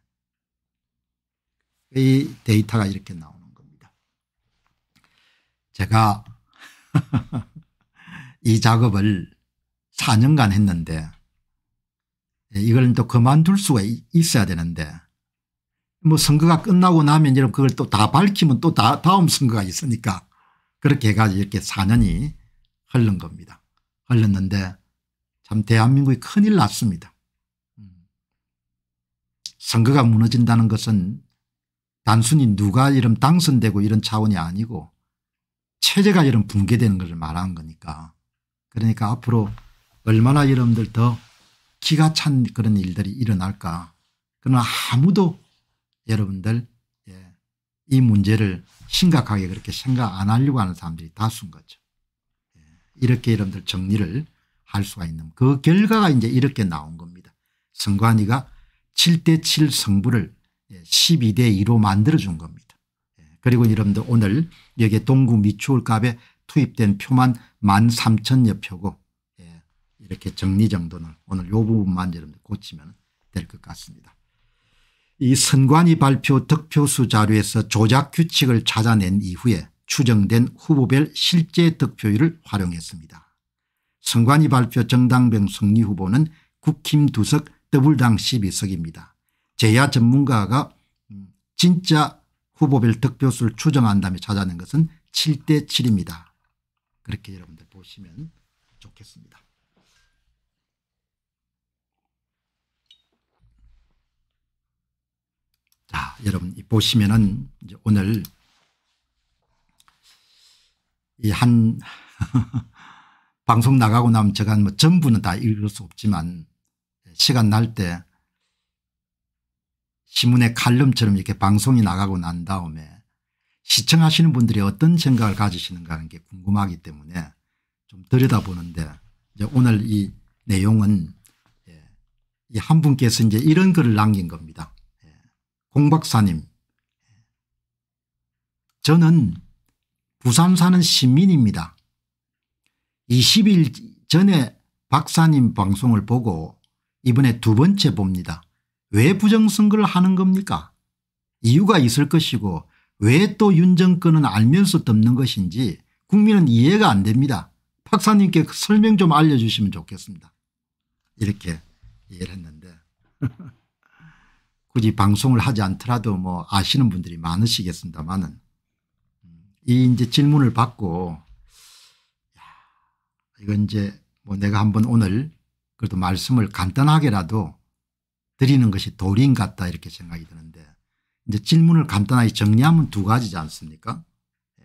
[SPEAKER 1] 이 데이터가 이렇게 나오는 겁니다. 제가 이 작업을 4년간 했는데 예, 이걸 또 그만둘 수가 있어야 되는데 뭐 선거가 끝나고 나면 여러분 그걸 또 다 밝히면 또다 다음 선거가 있으니까 그렇게 해가지고 이렇게 4년이 흘른 겁니다. 흘렀는데 참 대한민국이 큰일 났습니다. 선거가 무너진다는 것은 단순히 누가 이런 당선되고 이런 차원이 아니고 체제가 이런 붕괴되는 것을 말하는 거니까 그러니까 앞으로 얼마나 여러분들 더 기가 찬 그런 일들이 일어날까 그러나 아무도 여러분들 예, 이 문제를 심각하게 그렇게 생각 안 하려고 하는 사람들이 다수인 거죠. 예, 이렇게 여러분들 정리를 할 수가 있는 그 결과가 이제 이렇게 나온 겁니다. 선관위가 7대7 성부를 12대2로 예, 만들어준 겁니다. 예, 그리고 여러분들 오늘 여기 에 동구 미추홀값에 투입된 표만 13,000여 표고 예, 이렇게 정리 정돈을 오늘 요 부분만 여러분들 고치면 될 것 같습니다. 이 선관위 발표 득표수 자료에서 조작 규칙을 찾아낸 이후에 추정된 후보별 실제 득표율을 활용했습니다. 선관위 발표 정당병 승리 후보는 국힘 두석 더블당 12석입니다. 제야 전문가가 음, 진짜 후보별 득표수를 추정한다며 찾아낸 것은 7대 7입니다. 그렇게 여러분들 보시면 좋겠습니다. 자, 여러분 보시면은 오늘 이 한 방송 나가고 나면 제가 뭐 전부는 다 읽을 수 없지만 시간 날 때 신문의 칼럼처럼 이렇게 방송이 나가고 난 다음에 시청하시는 분들이 어떤 생각을 가지시는가 하는 게 궁금하기 때문에 좀 들여다보는데 오늘 이 내용은 예, 이한 분께서 이제 이런 글을 남긴 겁니다. 예, 공박사님 저는 부산 사는 시민입니다. 20일 전에 박사님 방송을 보고 이번에 두 번째 봅니다. 왜 부정선거를 하는 겁니까? 이유가 있을 것이고 왜 또 윤정권은 알면서 덮는 것인지 국민은 이해가 안 됩니다. 박사님께 설명 좀 알려주시면 좋겠습니다. 이렇게 이해를 했는데 굳이 방송을 하지 않더라도 뭐 아시는 분들이 많으시겠습니다만은 이 이제 질문을 받고 이건 이제 뭐 내가 한번 오늘 그래도 말씀을 간단하게라도 드리는 것이 도리인 것 같다 이렇게 생각이 드는데 이제 질문을 간단하게 정리하면 두 가지지 않습니까 예.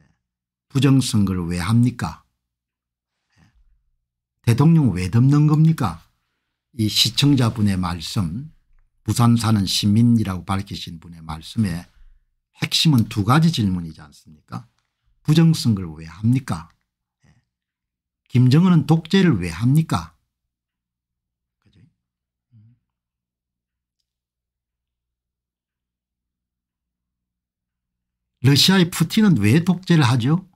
[SPEAKER 1] 부정선거를 왜 합니까 예. 대통령 왜 덮는 겁니까 이 시청자분의 말씀 부산 사는 시민이라고 밝히신 분의 말씀에 핵심은 두 가지 질문이지 않습니까 부정선거를 왜 합니까 예. 김정은은 독재를 왜 합니까 러시아의 푸틴은 왜 독재를 하죠?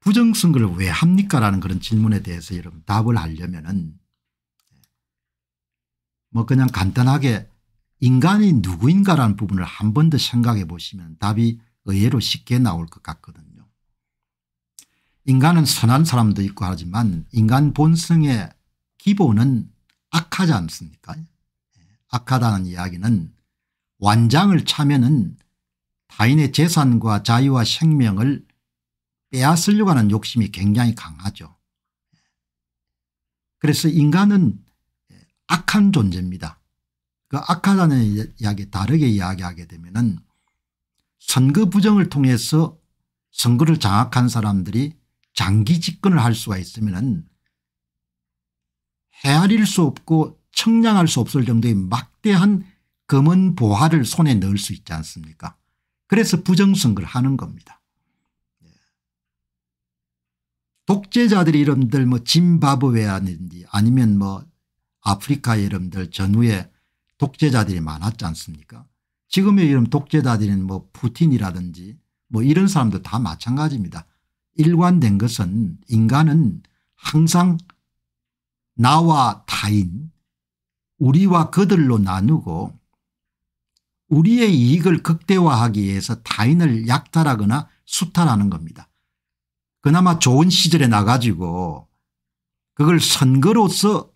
[SPEAKER 1] 부정선거를 왜 합니까? 라는 그런 질문에 대해서 여러분 답을 하려면은 뭐 그냥 간단하게 인간이 누구인가라는 부분을 한 번 더 생각해 보시면 답이 의외로 쉽게 나올 것 같거든요. 인간은 선한 사람도 있고 하지만 인간 본성의 기본은 악하지 않습니까? 악하다는 이야기는 완장을 차면은 타인의 재산과 자유와 생명을 빼앗으려고 하는 욕심이 굉장히 강하죠. 그래서 인간은 악한 존재입니다. 그 악하다는 이야기 다르게 이야기하게 되면 은 선거 부정을 통해서 선거를 장악한 사람들이 장기 집권을 할 수가 있으면 은 헤아릴 수 없고 청량할 수 없을 정도의 막대한 검은 보화를 손에 넣을 수 있지 않습니까 그래서 부정선거를 하는 겁니다. 예. 독재자들의 이름들 뭐짐바브웨아든지 아니면 뭐아프리카 이름들 전후에 독재자들이 많았지 않습니까 지금의 이름 독재자들은 뭐 푸틴이라든지 뭐 이런 사람도다 마찬가지입니다. 일관된 것은 인간은 항상 나와 타인 우리와 그들로 나누고 우리의 이익을 극대화하기 위해서 타인을 약탈하거나 수탈하는 겁니다. 그나마 좋은 시절에 나가지고 그걸 선거로서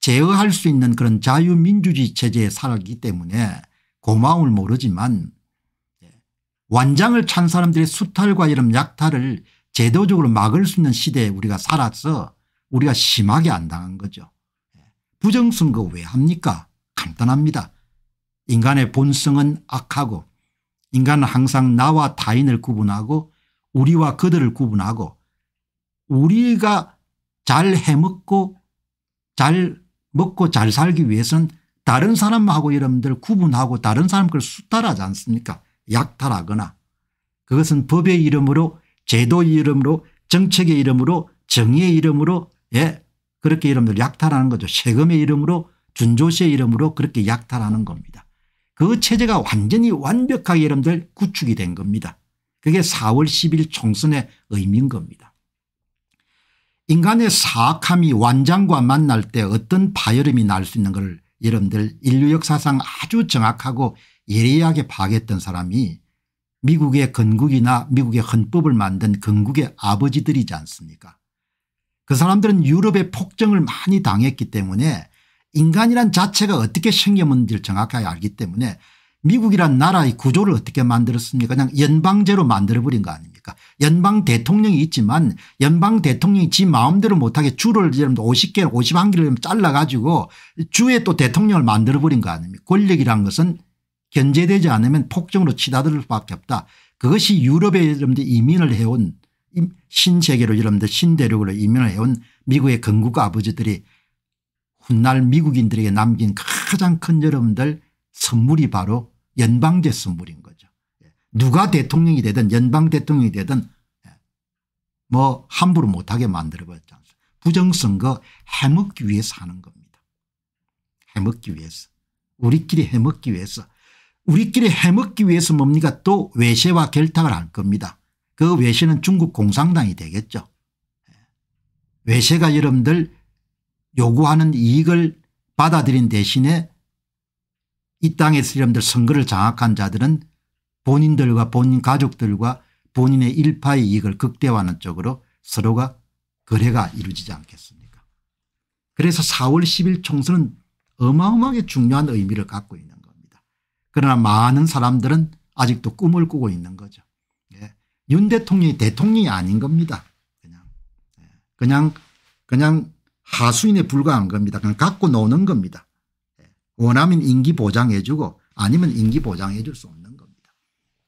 [SPEAKER 1] 제어할 수 있는 그런 자유민주주의 체제에 살기 았 때문에 고마움을 모르지만 예, 완장을 찬 사람들의 수탈과 이런 약탈을 제도적으로 막을 수 있는 시대에 우리가 살아서 우리가 심하게 안 당한 거죠. 부정선거 왜 합니까 간단합니다. 인간의 본성은 악하고 인간은 항상 나와 타인을 구분하고 우리와 그들을 구분하고 우리가 잘 해먹고 잘 먹고 잘 살기 위해서는 다른 사람하고 여러분들 구분하고 다른 사람 걸 수탈하지 않습니까 약탈하거나 그것은 법의 이름으로 제도의 이름으로 정책의 이름으로 정의의 이름으로 예 그렇게 여러분들 약탈하는 거죠. 세금의 이름으로 준조세 이름으로 그렇게 약탈하는 겁니다. 그 체제가 완전히 완벽하게 여러분들 구축이 된 겁니다. 그게 4월 10일 총선의 의미인 겁니다. 인간의 사악함이 완장과 만날 때 어떤 파열음이 날 수 있는 걸 여러분들 인류 역사상 아주 정확하고 예리하게 파악했던 사람이 미국의 건국이나 미국의 헌법을 만든 건국의 아버지들이지 않습니까 그 사람들은 유럽의 폭정을 많이 당했기 때문에 인간이란 자체가 어떻게 생겼는지를 정확하게 알기 때문에 미국이란 나라의 구조를 어떻게 만들었습니까 그냥 연방제로 만들어버린 거 아닙니까 연방 대통령이 있지만 연방 대통령이 지 마음대로 못하게 주를 예를 들면 50개 51개를 잘라가지고 주에 또 대통령을 만들어버린 거 아닙니까 권력이란 것은 견제되지 않으면 폭정으로 치닫을 수밖에 없다 그것이 유럽의 여러분들 이민을 해온 신세계로 여러분들 신대륙으로 이민을 해온 미국의 건국 아버지들이 훗날 미국인들에게 남긴 가장 큰 여러분들 선물이 바로 연방제 선물인 거죠. 예. 누가 대통령이 되든 연방 대통령이 되든 예. 뭐 함부로 못하게 만들어버렸지 않습니까 부정선거 해먹기 위해서 하는 겁니다. 해먹기 위해서 우리끼리 해먹기 위해서 우리끼리 해먹기 위해서 뭡니까 또 외세와 결탁을 할 겁니다. 그외신은 중국 공산당이 되겠죠. 예. 외세가 여러분들 요구하는 이익을 받아들인 대신에 이 땅에서 여러분들 선거를 장악한 자들은 본인들과 본인 가족들과 본인의 일파의 이익을 극대화하는 쪽으로 서로가 거래가 이루어지지 않겠습니까 그래서 4월 10일 총선은 어마어마하게 중요한 의미를 갖고 있는 겁니다. 그러나 많은 사람들은 아직도 꿈을 꾸고 있는 거죠. 윤 대통령이 대통령이 아닌 겁니다. 그냥 예. 그냥 그냥 하수인에 불과한 겁니다. 그냥 갖고 노는 겁니다. 예. 원하면 임기 보장해 주고 아니면 임기 보장해 줄 수 없는 겁니다.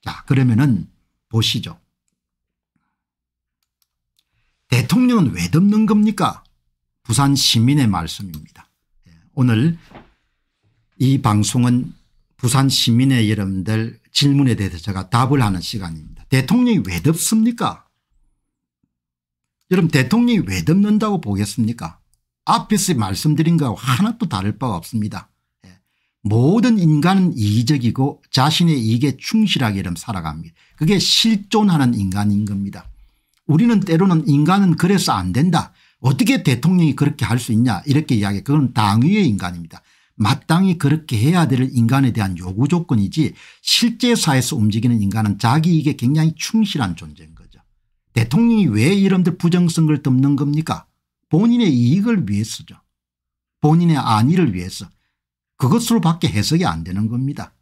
[SPEAKER 1] 자 그러면은 보시죠. 대통령은 왜 덮는 겁니까 부산 시민의 말씀입니다. 예. 오늘 이 방송은 부산 시민의 여러분들 질문에 대해서 제가 답을 하는 시간입니다. 대통령이 왜 덮습니까? 여러분 대통령이 왜 덮는다고 보겠습니까? 앞에서 말씀드린 것하고 하나도 다를 바가 없습니다. 예. 모든 인간은 이기적이고 자신의 이익에 충실하게 이름 살아갑니다. 그게 실존하는 인간인 겁니다. 우리는 때로는 인간은 그래서 안 된다. 어떻게 대통령이 그렇게 할 수 있냐 이렇게 이야기 그건 당위의 인간입니다. 마땅히 그렇게 해야 될 인간에 대한 요구 조건이지 실제사에서 회 움직이는 인간은 자기에게 굉장히 충실한 존재인 거죠. 대통령이 왜 이런들 부정성을 덮는 겁니까 본인의 이익을 위해서죠. 본인의 안위를 위해서 그것으로밖에 해석이 안 되는 겁니다.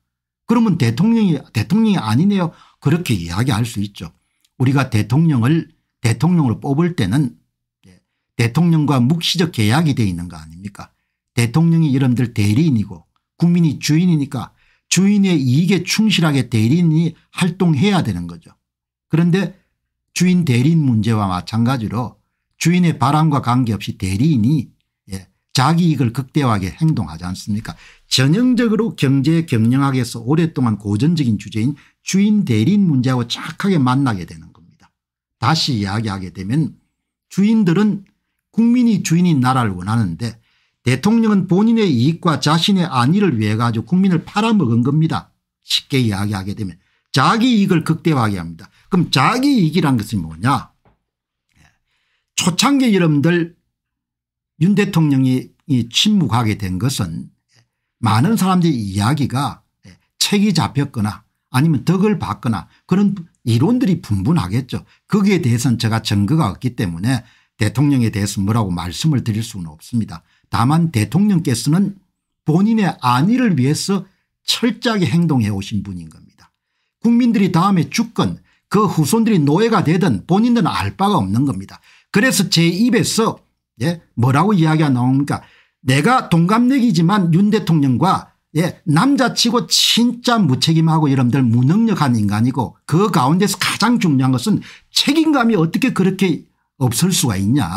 [SPEAKER 1] 그러면 대통령이 대통령이 아니네요. 그렇게 이야기할 수 있죠. 우리가 대통령을 대통령으로 뽑을 때는 예, 대통령과 묵시적 계약이 돼 있는 거 아닙니까 대통령이 여러분들 대리인이고 국민이 주인이니까 주인의 이익에 충실하게 대리인이 활동해야 되는 거죠. 그런데 주인 대리인 문제와 마찬가지로 주인의 바람과 관계없이 대리인이 예, 자기 이익을 극대화하게 행동하지 않습니까 전형적으로 경제 경영학에서 오랫동안 고전적인 주제인 주인 대리인 문제하고 착하게 만나게 되는 겁니다. 다시 이야기하게 되면 주인들은 국민이 주인인 나라를 원하는데 대통령은 본인의 이익과 자신의 안위를 위해 가지고 국민을 팔아먹은 겁니다. 쉽게 이야기하게 되면 자기 이익을 극대화하게 합니다. 그럼 자기 이익이란 것이 뭐냐 초창기 여러분들 윤 대통령이 침묵하게 된 것은 많은 사람들의 이야기가 책이 잡혔거나 아니면 덕을 봤거나 그런 이론들이 분분하겠죠. 거기에 대해서는 제가 증거가 없기 때문에 대통령에 대해서 뭐라고 말씀을 드릴 수는 없습니다. 다만 대통령께서는 본인의 안위를 위해서 철저하게 행동해 오신 분인 겁니다. 국민들이 다음에 죽건 그 후손들이 노예가 되든 본인들은 알 바가 없는 겁니다. 그래서 제 입에서 예 뭐라고 이야기가 나옵니까 내가 동갑내기지만 윤 대통령과 예 남자치고 진짜 무책임하고 여러분들 무능력한 인간이고 그 가운데서 가장 중요한 것은 책임감이 어떻게 그렇게 없을 수가 있냐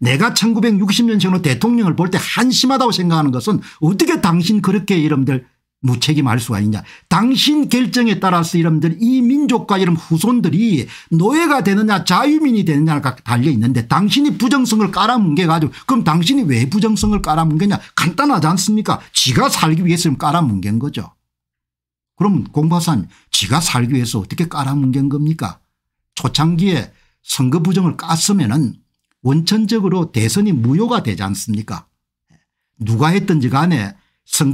[SPEAKER 1] 내가 1960년 생으로 대통령을 볼 때 한심하다고 생각하는 것은 어떻게 당신 그렇게 이름들 무책임할 수가 있냐 당신 결정에 따라서 이름들 이 민족과 이런 후손들이 노예가 되느냐 자유민이 되느냐가 달려있는데 당신이 부정성을 깔아뭉개 가지고 그럼 당신이 왜 부정성을 깔아뭉개냐 간단하지 않습니까 지가 살기 위해서 깔아뭉갠 거죠 그럼 공박사님 지가 살기 위해서 어떻게 깔아뭉갠 겁니까 초창기에 선거 부정을 깠으면은 원천적으로 대선이 무효가 되지 않습니까 누가 했든지 간에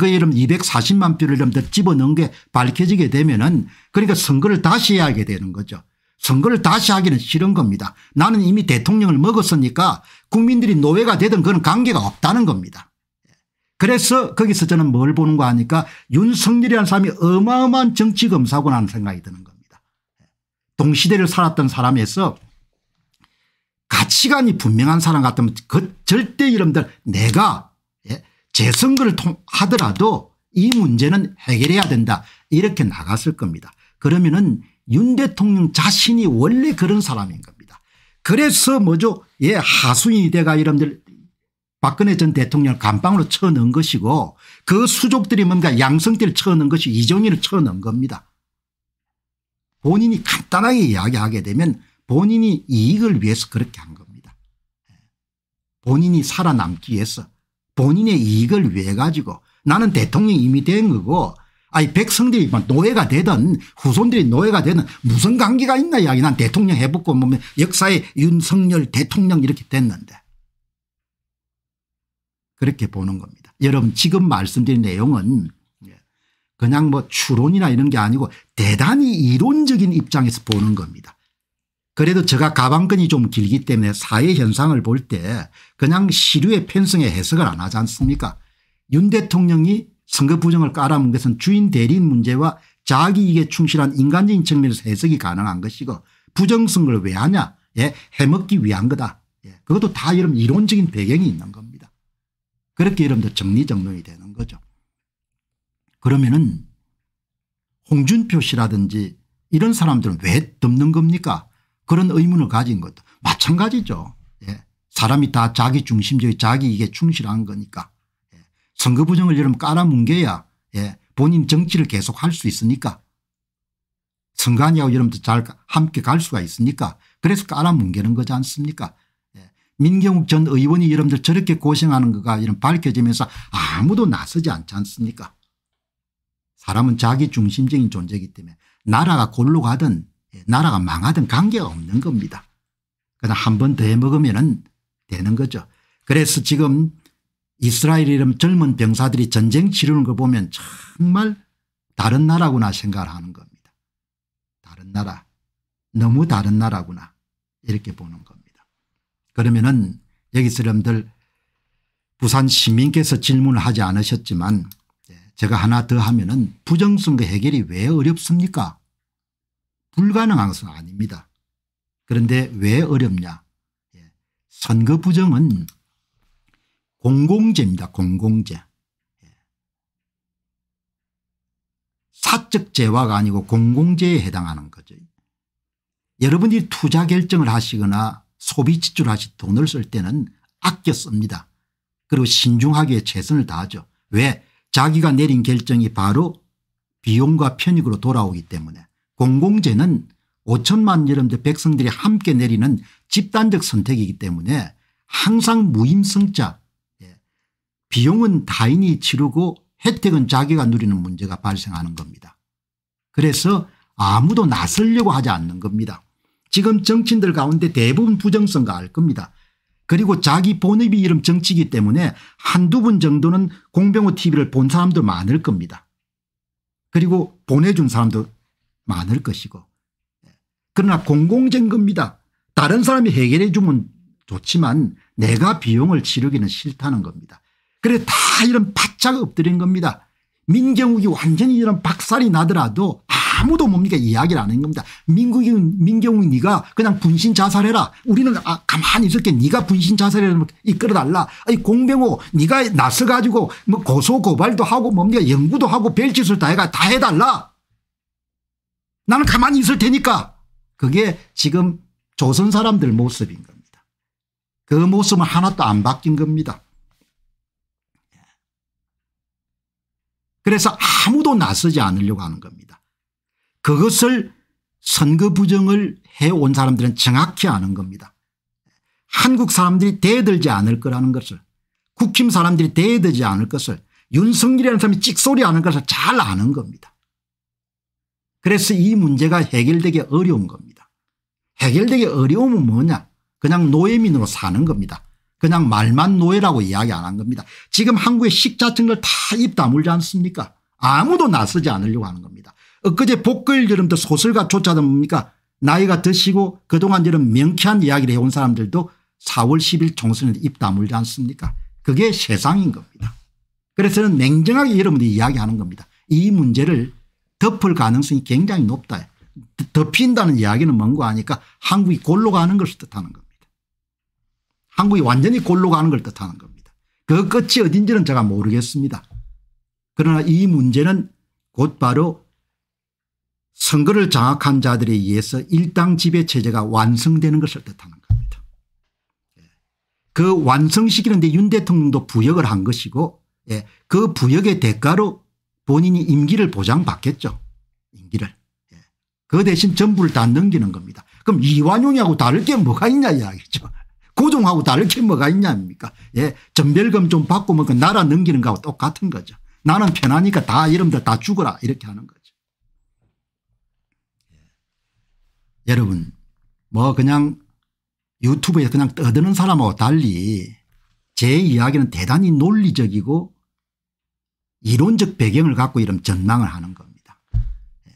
[SPEAKER 1] 선거 이름 240만 표를 좀 더 집어넣은 게 밝혀지게 되면은 그러니까 선거를 다시 해야 하게 되는 거죠. 선거를 다시 하기는 싫은 겁니다. 나는 이미 대통령을 먹었으니까 국민들이 노예가 되든 그런 관계가 없다는 겁니다. 그래서 거기서 저는 뭘 보는 거 하니까 윤석열이라는 사람이 어마어마한 정치검사구나 하는 생각이 드는 겁니다. 동시대를 살았던 사람에서 가치관이 분명한 사람 같으면 그 절대 이름들 내가 예, 재선거를 하더라도 이 문제는 해결해야 된다 이렇게 나갔을 겁니다. 그러면 은윤 대통령 자신이 원래 그런 사람인 겁니다. 그래서 뭐죠 예 하수인이 돼가 이름들 박근혜 전 대통령을 감방으로 쳐넣은 것이고 그 수족들이 뭔가 양성태를 쳐넣은 것이 이종희을 쳐넣은 겁니다. 본인이 간단하게 이야기하게 되면 본인이 이익을 위해서 그렇게 한 겁니다. 본인이 살아남기 위해서 본인의 이익을 위해 가지고 나는 대통령이 이미 된 거고 아니 백성들이 노예가 되든 후손들이 노예가 되든 무슨 관계가 있나 이야기 난 대통령 해보고 보면 역사에 윤석열 대통령 이렇게 됐는데 그렇게 보는 겁니다. 여러분 지금 말씀드린 내용은 예, 그냥 뭐 추론이나 이런 게 아니고 대단히 이론적인 입장에서 보는 겁니다. 그래도 제가 가방끈이 좀 길기 때문에 사회 현상을 볼 때 그냥 시류의 편성에 해석을 안 하지 않습니까 윤 대통령이 선거 부정을 깔아먹은 것은 주인 대리인 문제와 자기 에게 충실한 인간적인 측면에서 해석이 가능한 것이고 부정선거를 왜 하냐 예, 해먹기 위한 거다 예, 그것도 다 이런 이론적인 배경이 있는 겁니다 그렇게 여러분들 정리정돈이 되는 거죠 그러면은 홍준표 씨라든지 이런 사람들은 왜 덮는 겁니까 그런 의문을 가진 것도 마찬가지죠. 예. 사람이 다 자기 중심적이 자기 이게 충실한 거니까 예. 선거 부정을 여러분 깔아뭉개야 예. 본인 정치를 계속할 수 있으니까 선관위하고 여러분들 잘 함께 갈 수가 있으니까 그래서 깔아뭉개는 거지 않습니까 예. 민경욱 전 의원이 여러분들 저렇게 고생하는 거가 이런 밝혀지면서 아무도 나서지 않지 않습니까 사람은 자기 중심적인 존재이기 때문에 나라가 골로 가든 나라가 망하든 관계가 없는 겁니다. 그러한번 더 해먹으면 되는 거죠. 그래서 지금 이스라엘 이름 젊은 병사들이 전쟁 치르는 걸 보면 정말 다른 나라구나 생각을 하는 겁니다. 다른 나라 너무 다른 나라구나 이렇게 보는 겁니다. 그러면은 여기 사람들 부산 시민께서 질문을 하지 않으셨지만 예, 제가 하나 더 하면은 부정선거 해결이 왜 어렵습니까 불가능한 것은 아닙니다. 그런데 왜 어렵냐 예. 선거 부정은 공공재입니다. 공공재. 예. 사적 재화가 아니고 공공재에 해당하는 거죠. 여러분이 투자 결정을 하시거나 소비 지출 하시 돈을 쓸 때는 아껴 씁니다. 그리고 신중하게 최선을 다하죠. 왜? 자기가 내린 결정이 바로 비용과 편익으로 돌아오기 때문에. 공공재는 5천만 여러분들 백성들이 함께 내리는 집단적 선택이기 때문에 항상 무임승자 예. 비용은 타인이 치르고 혜택은 자기가 누리는 문제가 발생하는 겁니다. 그래서 아무도 나서려고 하지 않는 겁니다. 지금 정치인들 가운데 대부분 부정성과알 겁니다. 그리고 자기 본업이 이름 정치이기 때문에 한두 분 정도는 공병호 TV를 본 사람도 많을 겁니다. 그리고 보내준 사람도 많을 것이고 그러나 공공쟁금이다. 다른 사람이 해결해 주면 좋지만 내가 비용을 치르기는 싫다는 겁니다. 그래 다 이런 바짝 엎드린 겁니다. 민경욱이 완전히 이런 박살이 나더라도 아무도 뭡니까 이야기를 안 한 겁니다. 민국이 민경욱 네가 그냥 분신 자살해라. 우리는 아, 가만히 있을게. 네가 분신 자살해라 뭐 이끌어달라. 아니 공병호 네가 나서가지고 뭐 고소 고발도 하고 뭡니까 연구도 하고 별짓을 다 해가 다 해달라. 나는 가만히 있을 테니까 그게 지금 조선 사람들 모습인 겁니다. 그 모습은 하나도 안 바뀐 겁니다. 그래서 아무도 나서지 않으려고 하는 겁니다. 그것을 선거 부정을 해온 사람들은 정확히 아는 겁니다. 한국 사람들이 대들지 않을 거라는 것을 국힘 사람들이 대들지 않을 것을 윤석열이라는 사람이 찍소리하는 것을 잘 아는 겁니다. 그래서 이 문제가 해결되기 어려운 겁니다. 해결되기 어려움은 뭐냐 그냥 노예민으로 사는 겁니다. 그냥 말만 노예라고 이야기 안 한 겁니다. 지금 한국의 식자증을 다 입 다물지 않습니까 아무도 나서지 않으려고 하는 겁니다. 엊그제 복글처럼 소설가조차도 뭡니까 나이가 드시고 그동안 이런 명쾌한 이야기를 해온 사람들도 4월 10일 총선에 입 다물지 않습니까 그게 세상인 겁니다. 그래서는 냉정하게 여러분들이 이야기하는 겁니다. 이 문제를 덮을 가능성이 굉장히 높다. 덮인다는 이야기는 뭔고 하니까 한국이 골로 가는 것을 뜻하는 겁니다. 한국이 완전히 골로 가는 걸 뜻하는 겁니다. 그 끝이 어딘지는 제가 모르겠습니다. 그러나 이 문제는 곧바로 선거를 장악한 자들에 의해서 일당 지배 체제가 완성되는 것을 뜻하는 겁니다. 예. 그 완성시키는데 윤 대통령도 부역을 한 것이고 예. 그 부역의 대가로 본인이 임기를 보장받겠죠. 임기를. 예. 그 대신 전부를 다 넘기는 겁니다. 그럼 이완용이하고 다를 게 뭐가 있냐 이야기죠. 고종하고 다를 게 뭐가 있냐 입니까 예. 전별금 좀 받고 면그 나라 넘기는 거하고 똑같은 거죠. 나는 편하니까 다 이름들 다 죽어라 이렇게 하는 거죠. 예. 여러분 뭐 그냥 유튜브에 그냥 떠드는 사람하고 달리 제 이야기는 대단히 논리적이고 이론적 배경을 갖고 이런 전망을 하는 겁니다. 예.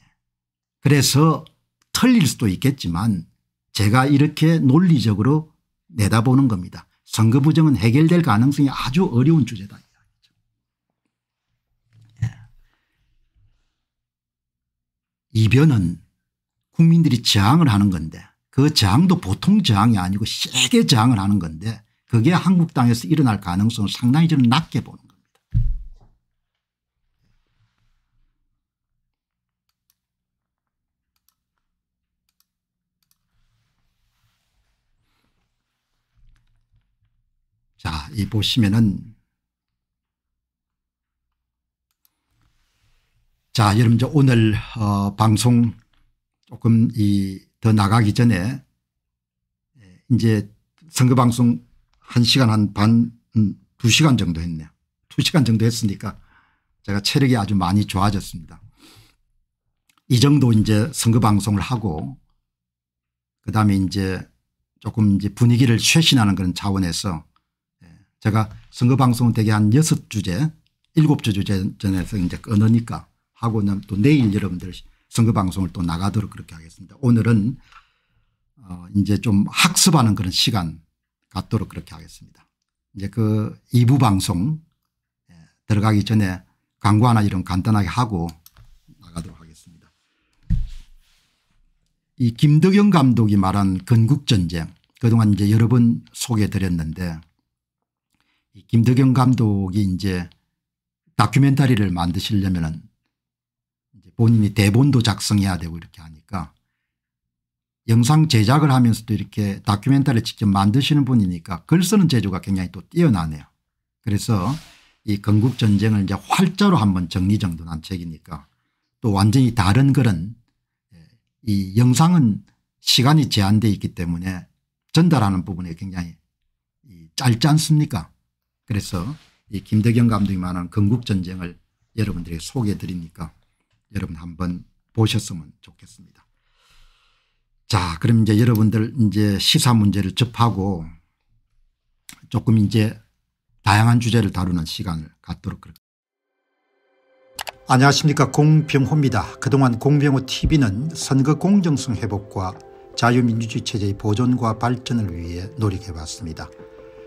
[SPEAKER 1] 그래서 틀릴 수도 있겠지만 제가 이렇게 논리적으로 내다보는 겁니다. 선거 부정은 해결될 가능성이 아주 어려운 주제다. 예. 이변은 국민들이 저항을 하는 건데 그 저항도 보통 저항이 아니고 세게 저항을 하는 건데 그게 한국당에서 일어날 가능성을 상당히 저 낮게 보는 겁니다. 이 보시면은 자, 여러분 저 오늘 어, 방송 조금 이 더 나가기 전에 예, 이제 선거 방송 1시간 한 반, 음, 2시간 정도 했네요. 2시간 정도 했으니까 제가 체력이 아주 많이 좋아졌습니다. 이 정도 이제 선거 방송을 하고 그다음에 이제 조금 이제 분위기를 쇄신하는 그런 차원에서 제가 선거 방송은 대개 한 여섯 주제 일곱 주제 전에서 이제 끊으니까 하고 나또 내일 여러분들 선거 방송을 또 나가도록 그렇게 하겠습니다. 오늘은 어 이제 좀 학습하는 그런 시간 갖도록 그렇게 하겠습니다. 이제 그 2부 방송 예, 들어가기 전에 광고 하나 이런 간단하게 하고 나가도록 하겠습니다. 이 김덕영 감독이 말한 건국전쟁 그동안 이제 여러 번 소개해 드렸는데 이 김덕영 감독이 이제 다큐멘터리를 만드시려면은 본인이 대본도 작성해야 되고 이렇게 하니까 영상 제작을 하면서도 이렇게 다큐멘터리를 직접 만드시는 분이니까 글 쓰는 재주가 굉장히 또 뛰어나네요. 그래서 이 건국전쟁을 이제 활자로 한번 정리정돈한 책이니까 또 완전히 다른 글은 예, 이 영상은 시간이 제한되어 있기 때문에 전달하는 부분에 굉장히 짧지 않습니까 그래서 이 김대경 감독이 말하는 건국전쟁을 여러분들에게 소개해 드리니까 여러분 한번 보셨으면 좋겠습니다. 자 그럼 이제 여러분들 이제 시사 문제를 접하고 조금 이제 다양한 주제를 다루는 시간을 갖도록 그렇게. 안녕하십니까 공병호입니다. 그동안 공병호 tv는 선거 공정성 회복과 자유민주주의 체제의 보존과 발전을 위해 노력해왔습니다.